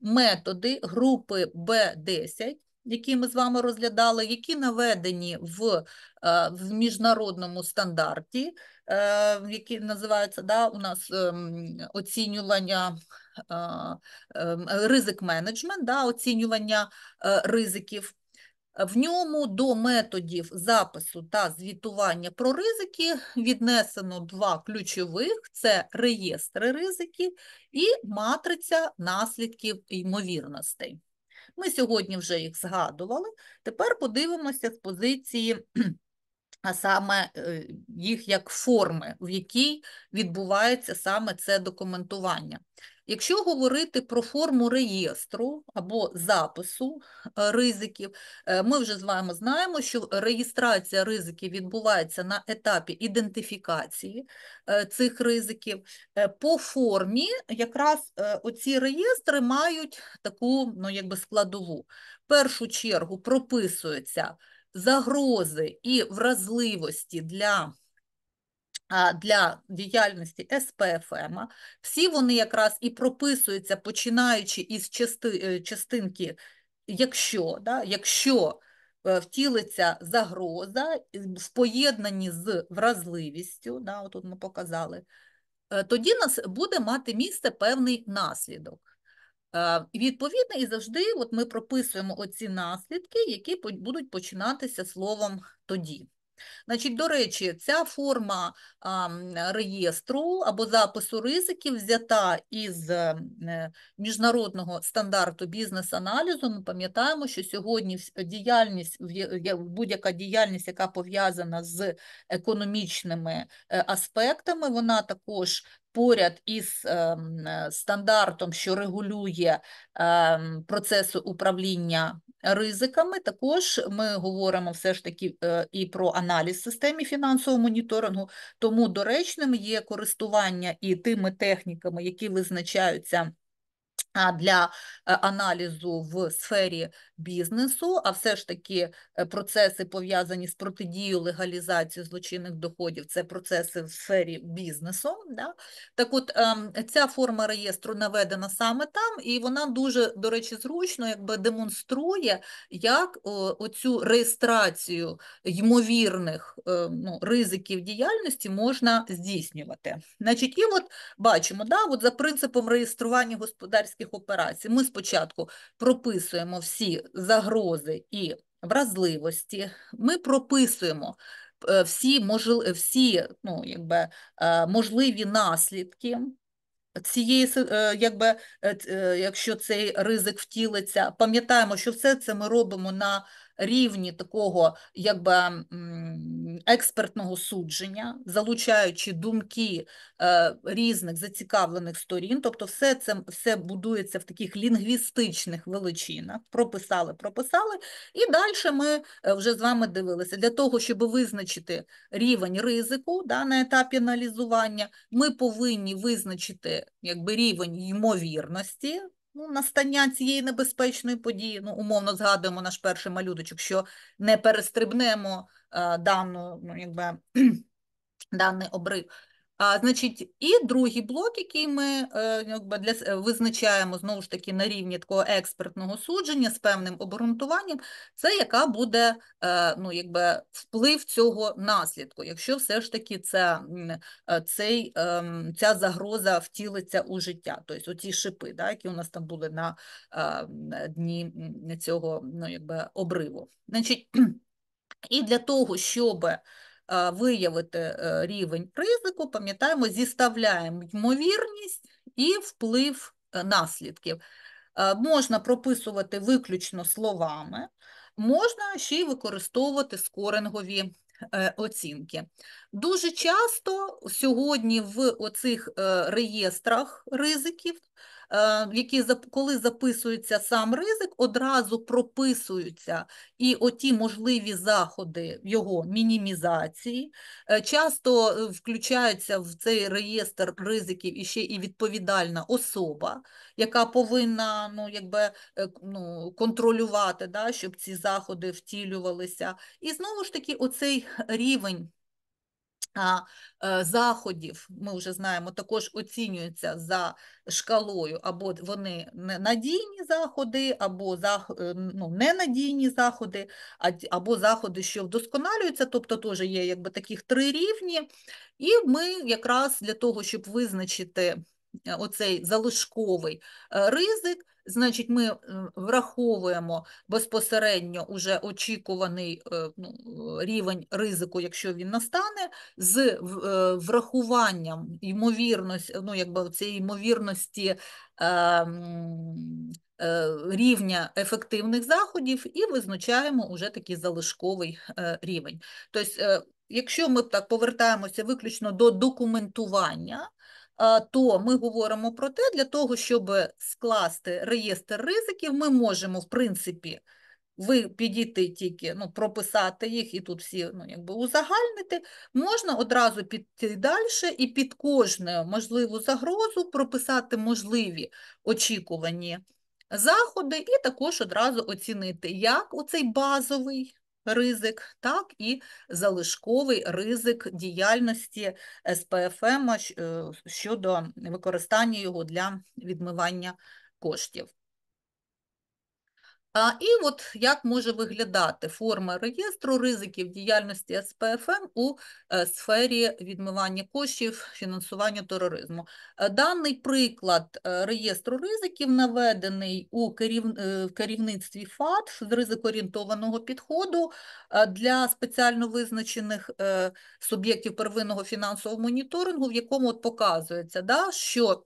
методи групи Б10. Які ми з вами розглядали, які наведені в е, в міжнародному стандарті, е, які називаються да, у нас ем, оцінювання ем, ризик менеджмент, да, оцінювання ризиків. В ньому до методів запису та звітування про ризики віднесено два ключових: це реєстри ризиків і матриця наслідків ймовірностей. Ми сьогодні вже їх згадували. Тепер подивимося з позиції, *clears throat* а саме е, їх як форми, в якій відбувається саме це документування. Якщо говорити про форму реєстру або запису е, ризиків, е, ми вже з вами знаємо, що реєстрація ризиків відбувається на етапі ідентифікації е, цих ризиків. По формі якраз оці реєстри мають таку ну, якби складову. В першу чергу прописуються загрози і вразливості для для діяльності СПФМ. Ем, всі вони якраз і прописуються, починаючи із е, частинки, якщо, да, якщо е, втілиться загроза в поєднанні з вразливістю, да, тут ми показали, е, тоді нас буде мати місце певний наслідок. Відповідно, і завжди от ми прописуємо оці наслідки, які будуть починатися словом тоді. Значить, До речі, ця форма а, реєстру або запису ризиків взята із е, міжнародного стандарту бізнес-аналізу. Ми пам'ятаємо, що сьогодні діяльність, будь-яка діяльність, яка пов'язана з економічними е, аспектами, вона також поряд із ем, стандартом, що регулює ем, процеси управління ризиками, також ми говоримо все ж таки е, і про аналіз системи фінансового моніторингу, тому доречним є користування і тими техніками, які визначаються для е, аналізу в сфері бізнесу, а все ж таки е, процеси пов'язані з протидією легалізації злочинних доходів, це процеси в сфері бізнесу. Да? Так от ем, ця форма реєстру наведена саме там, і вона дуже, до речі, зручно якби демонструє, як оцю реєстрацію ймовірних е, ну, ризиків діяльності можна здійснювати. Значить, І от бачимо, да, от за принципом реєстрування господарських лікарських операцій ми спочатку прописуємо всі загрози і вразливості, ми прописуємо е, всі можливі, всі ну, якби, е, можливі наслідки. Цієї, е, якби якщо цей ризик втілиться, пам'ятаємо, що все це ми робимо на рівні такого якби експертного судження, залучаючи думки е, різних зацікавлених сторін, тобто, все це все будується в таких лінгвістичних величинах, прописали, прописали, і далі ми е, вже з вами дивилися для того, щоб визначити рівень ризику да, на етапі аналізування, ми повинні визначити якби рівень ймовірності ну, настання цієї небезпечної події, ну, умовно згадуємо наш перший малюточок, що не перестрибнемо е, дану, ну, якби, *clears throat* даний обрив, а, значить, І другий блок, який ми е, для, е, визначаємо знову ж таки на рівні такого експертного судження з певним обґрунтуванням, це яка буде е, ну, якби вплив цього наслідку, якщо все ж таки ця, цей, ем, ця загроза втілиться у життя, тобто оці шипи, да, які у нас там були на дні цього ну, якби, обриву. Значить, *clears throat* І для того, щоб виявити э, рівень ризику, пам'ятаємо, зіставляємо ймовірність і вплив э, наслідків. Можна прописувати виключно словами, можна ще й використовувати скорингові э, оцінки. Дуже часто сьогодні в оцих е, реєстрах ризиків, е, які коли записується сам ризик, одразу прописуються і оті можливі заходи його мінімізації, е, часто включаються в цей реєстр ризиків іще і відповідальна особа, яка повинна ну, якби, ну, контролювати, да, щоб ці заходи втілювалися. І знову ж таки, оцей рівень. Е, заходів ми вже знаємо, також оцінюються за шкалою, або вони надійні заходи, або е, ну, ненадійні заходи, або заходи, що вдосконалюються, тобто теж є якби таких три рівні, і ми якраз для того, щоб визначити е, оцей залишковий ризик, Значить, ми е, враховуємо безпосередньо уже очікуваний е, ну, рівень ризику, якщо він настане, з е, врахуванням ймовірності, ну якби цієї ймовірності. Рівня ефективних заходів і визначаємо уже такий залишковий рівень. Тобто, якщо ми так повертаємося виключно до документування, то ми говоримо про те, для того, щоб скласти реєстр ризиків, ми можемо, в принципі, ви підійти тільки, ну, прописати їх і тут всі ну, якби узагальнити, можна одразу піти далі і під кожну можливу загрозу прописати можливі очікувані заходи, і також одразу оцінити, як цей базовий ризик, так і залишковий ризик діяльності СПФМ ем, е, щодо використання його для відмивання коштів. І от як може виглядати форма реєстру ризиків діяльності СПФМ у э, сфері відмивання коштів фінансування тероризму? Э, Даний приклад э, реєстру ризиків наведений у керівництві ФАТ з ризикоорієнтованого підходу для спеціально визначених суб'єктів первинного фінансового моніторингу, в якому от показується, да, що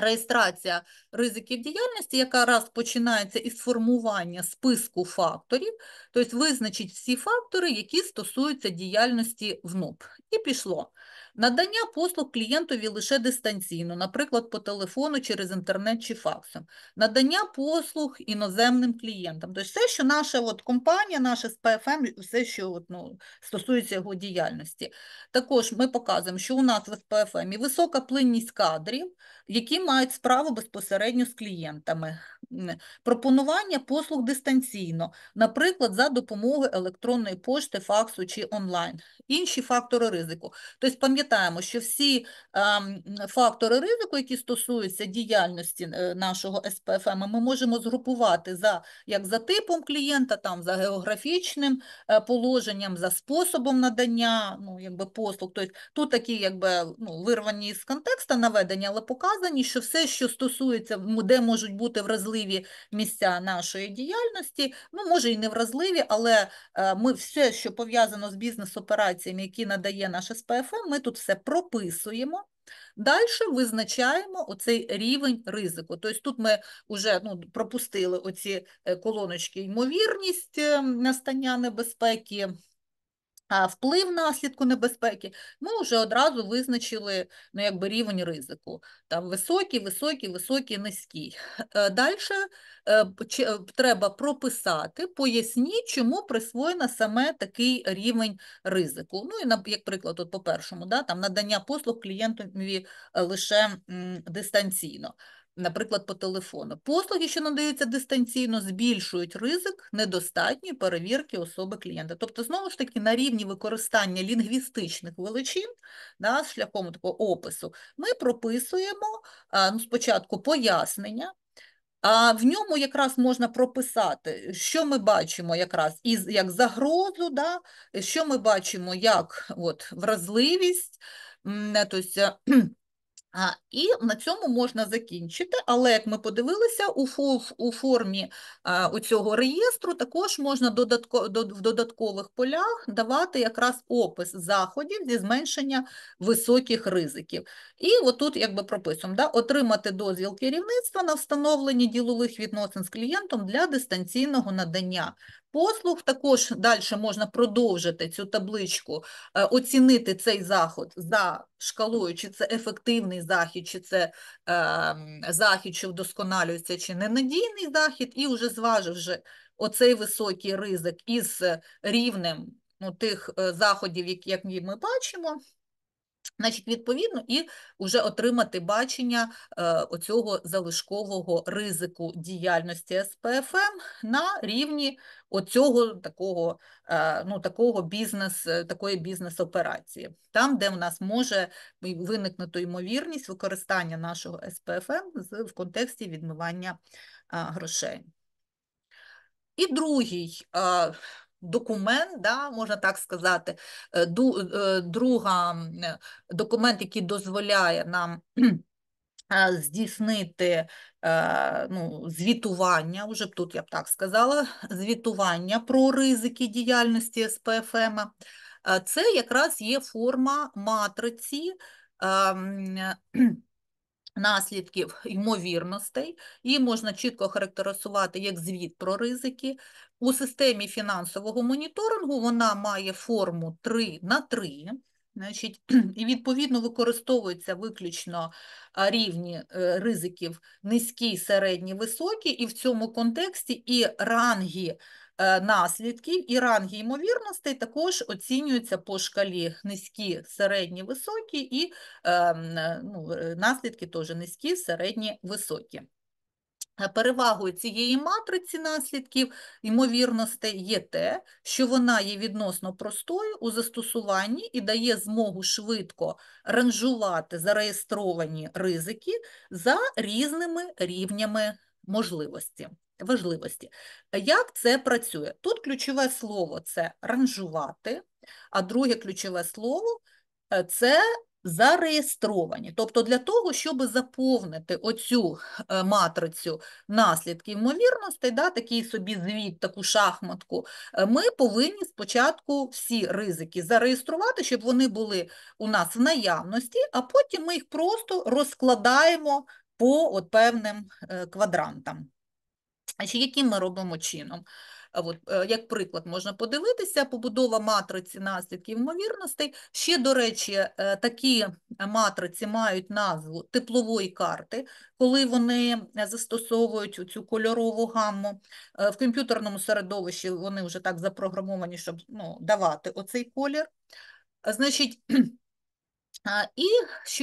Реєстрація ризиків діяльності, яка раз починається із формування списку факторів, тобто визначить всі фактори, які стосуються діяльності ВНУП. І пішло. Надання послуг клієнтові лише дистанційно, наприклад, по телефону, через інтернет чи факсом, надання послуг іноземним клієнтам. Тобто, все, що наша от компанія, наша СПФМ, все, що от, ну, стосується його діяльності. Також ми показуємо, що у нас в СПФМ і висока плинність кадрів, які мають справу безпосередньо з клієнтами, пропонування послуг дистанційно, наприклад, за допомогою електронної пошти, факсу чи онлайн, інші фактори ризику. Тобто, пам'ятаємо, що всі ем, фактори ризику, які стосуються діяльності е, нашого СПФМ, ем, ми можемо згрупувати за як за типом клієнта, там за географічним е, положенням, за способом надання ну, якби послуг. Тобто тут такі, якби ну, вирвані з контекста наведення, але показані, що все, що стосується, де можуть бути вразливі місця нашої діяльності, ну може і не вразливі, але е, ми все, що пов'язано з бізнес-операціями, які надає наш СПФМ, ем, ми тут тут все прописуємо. Далі визначаємо оцей рівень ризику. Тобто тут ми вже ну, пропустили оці е, колоночки ймовірність е, настання небезпеки, Вплив наслідку небезпеки, ми вже одразу визначили ну, якби рівень ризику. Там високий, високий, високий, низький. Е, Далі е, е, треба прописати, поясніть, чому присвоєно саме такий рівень ризику. Ну і, як приклад, от по першому, да, там надання послуг клієнтові лише дистанційно наприклад, по телефону. Послуги, що надаються дистанційно, збільшують ризик недостатньої перевірки особи клієнта. Тобто, знову ж таки, на рівні використання лінгвістичних величин да, шляхом такого опису, ми прописуємо ну, спочатку пояснення. А в ньому якраз можна прописати, що ми бачимо якраз із як загрозу, да? що ми бачимо як от, вразливість, тобто а, І на цьому можна закінчити, але як ми подивилися, у у формі а, у цього реєстру також можна додатко, до, в додаткових полях давати якраз опис заходів зі зменшення високих ризиків. І отут, якби прописуємо, да, отримати дозвіл керівництва на встановлення ділових відносин з клієнтом для дистанційного надання послуг. Також далі можна продовжити цю табличку, е, оцінити цей заход за шкалою, чи це ефективний захід, чи це е, захід, що вдосконалюється, чи ненадійний захід, і вже зваживши оцей високий ризик із рівнем ну, тих е, заходів, які ми бачимо. Значить, відповідно, і вже отримати бачення е, оцього залишкового ризику діяльності СПФМ ем на рівні оцього такого е, ну, такого бізнес, е, такої бізнес-операції, там, де в нас може виникнути ймовірність використання нашого СПФМ ем в контексті відмивання грошей. І другий документ, да, можна так сказати, е, е, друга е, документ, який дозволяє нам здійснити ну, звітування, вже б тут я б так сказала, звітування про ризики діяльності СПФМ. Це якраз є форма матриці наслідків ймовірностей, її можна чітко характеризувати як звіт про ризики, у системі фінансового моніторингу вона має форму 3 на 3 значить, і відповідно використовуються виключно рівні е, ризиків низькі, середні, високі, і в цьому контексті і ранги е, наслідків, і ранги ймовірностей також оцінюються по шкалі низькі, середні, високі, і ем, е, ну, наслідки теж низькі, середні, високі. Е, перевагою цієї матриці наслідків, ймовірностей, є те, що вона є відносно простою у застосуванні і дає змогу швидко ранжувати зареєстровані ризики за різними рівнями можливості. важливості. Як це працює? Тут ключове слово це ранжувати, а друге ключове слово е, це зареєстровані. Тобто, для того, щоб заповнити оцю е, матрицю наслідків ймовірностей, да, такий собі звіт, таку шахматку, е, ми повинні спочатку всі ризики зареєструвати, щоб вони були у нас в наявності, а потім ми їх просто розкладаємо по от певним е, квадрантам. Чи яким ми робимо чином? От, е, Як приклад, можна подивитися, побудова матриці наслідків ймовірностей. Ще, до речі, е, такі матриці мають назву теплової карти, коли вони е, застосовують цю кольорову гамму. В комп'ютерному середовищі вони вже так запрограмовані, щоб ну, давати оцей колір. Значить, *clears throat* і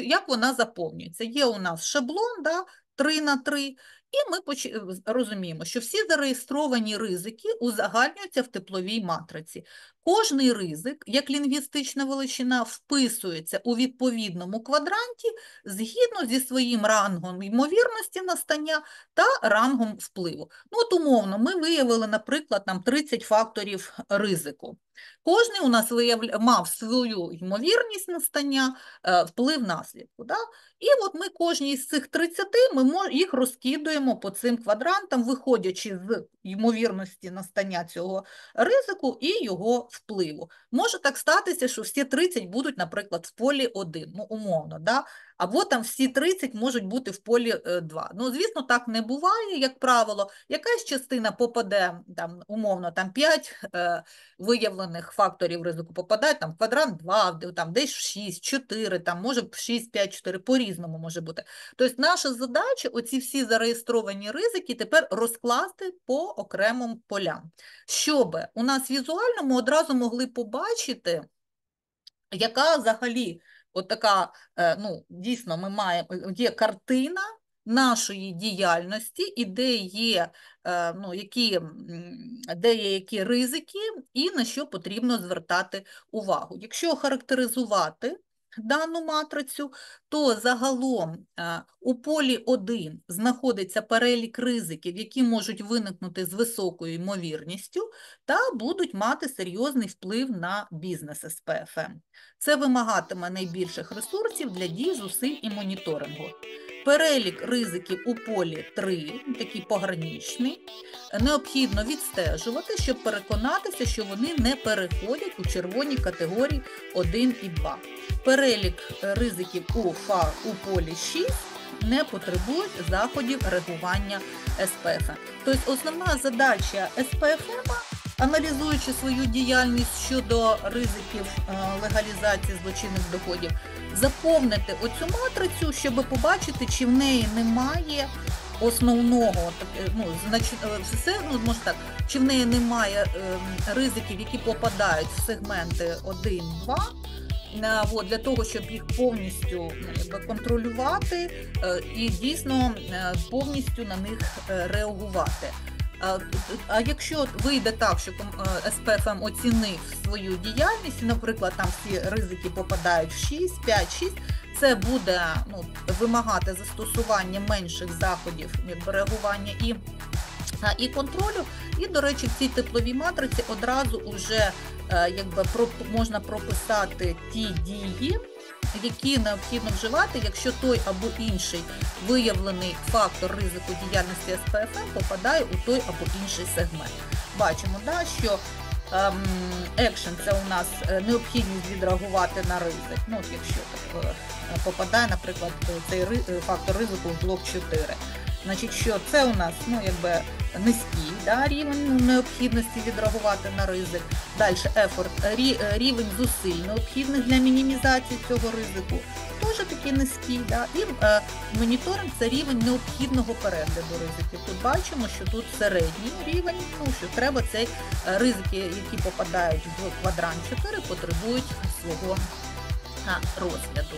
як вона заповнюється? Є у нас шаблон да, 3 на 3 і ми е, розуміємо, що всі зареєстровані ризики узагальнюються в тепловій матриці. Кожний ризик, як лінгвістична величина, вписується у відповідному квадранті згідно зі своїм рангом ймовірності настання та рангом впливу. Ну, от умовно, ми виявили, наприклад, там 30 факторів ризику. Кожний у нас вияв... мав свою ймовірність настання, е, вплив наслідку. Да? І от ми кожній з цих 30 ми їх розкидуємо по цим квадрантам, виходячи з ймовірності настання цього ризику і його впливу. Може так статися, що всі 30 будуть, наприклад, в полі 1, ну умовно. Да? або там всі 30 можуть бути в полі 2. Е, ну, звісно, так не буває, як правило. Якась частина попаде там, умовно, там 5 е, виявлених факторів ризику попадає, там квадрат 2, там десь 6, 4, там може 6, 5, 4, по-різному може бути. Тобто, наша задача оці всі зареєстровані ризики тепер розкласти по окремим полям. Щоб у нас візуально ми одразу могли побачити. Яка взагалі от така, е, ну, дійсно, ми маємо є картина нашої діяльності, і де є е, ну, які, де є які ризики, і на що потрібно звертати увагу. Якщо характеризувати дану матрицю, то загалом е, у полі 1 знаходиться перелік ризиків, які можуть виникнути з високою ймовірністю, та будуть мати серйозний вплив на бізнес СПФМ. Це вимагатиме найбільших ресурсів для дій, зусиль і моніторингу. Перелік ризиків у полі 3, такий пограничний, необхідно відстежувати, щоб переконатися, що вони не переходять у червоні категорії 1 і 2. Перелік е, ризиків у ФАР у полі 6 не потребують заходів реагування СПФ. Тобто основна задача СПФ аналізуючи свою діяльність щодо ризиків е, легалізації злочинних доходів, заповнити оцю матрицю, щоб побачити, чи в неї немає основного, е, ну, знач... Е, ну, можна так, чи в неї немає ем, ризиків, які попадають в сегменти 1-2. для того, щоб їх повністю контролювати і дійсно повністю на них реагувати. А якщо вийде так, що е, СПФМ оцінив свою діяльність, наприклад, там всі ризики попадають в 6, 5, 6, це буде ну, вимагати застосування менших заходів берегування і і контролю. І, до речі, в цій тепловій матриці одразу вже якби можна прописати ті дії які необхідно вживати, якщо той або інший виявлений фактор ризику діяльності СПФМ попадає у той або інший сегмент. Бачимо, да, що ем, екшен це у нас е, необхідність відреагувати на ризик. Ну, Якщо так е, попадає, наприклад, цей е, фактор ризику в блок 4. Значить, що це у нас ну, якби низький да, рівень необхідності відреагувати на ризик. Далі ефорт, рівень зусиль необхідних для мінімізації цього ризику. Теж такий низький. Да? І е, моніторинг це рівень необхідного перегляду ризиків. Тут бачимо, що тут середній рівень, ну, що треба цей е, ризики, які попадають в квадрант 4, потребують свого розгляду.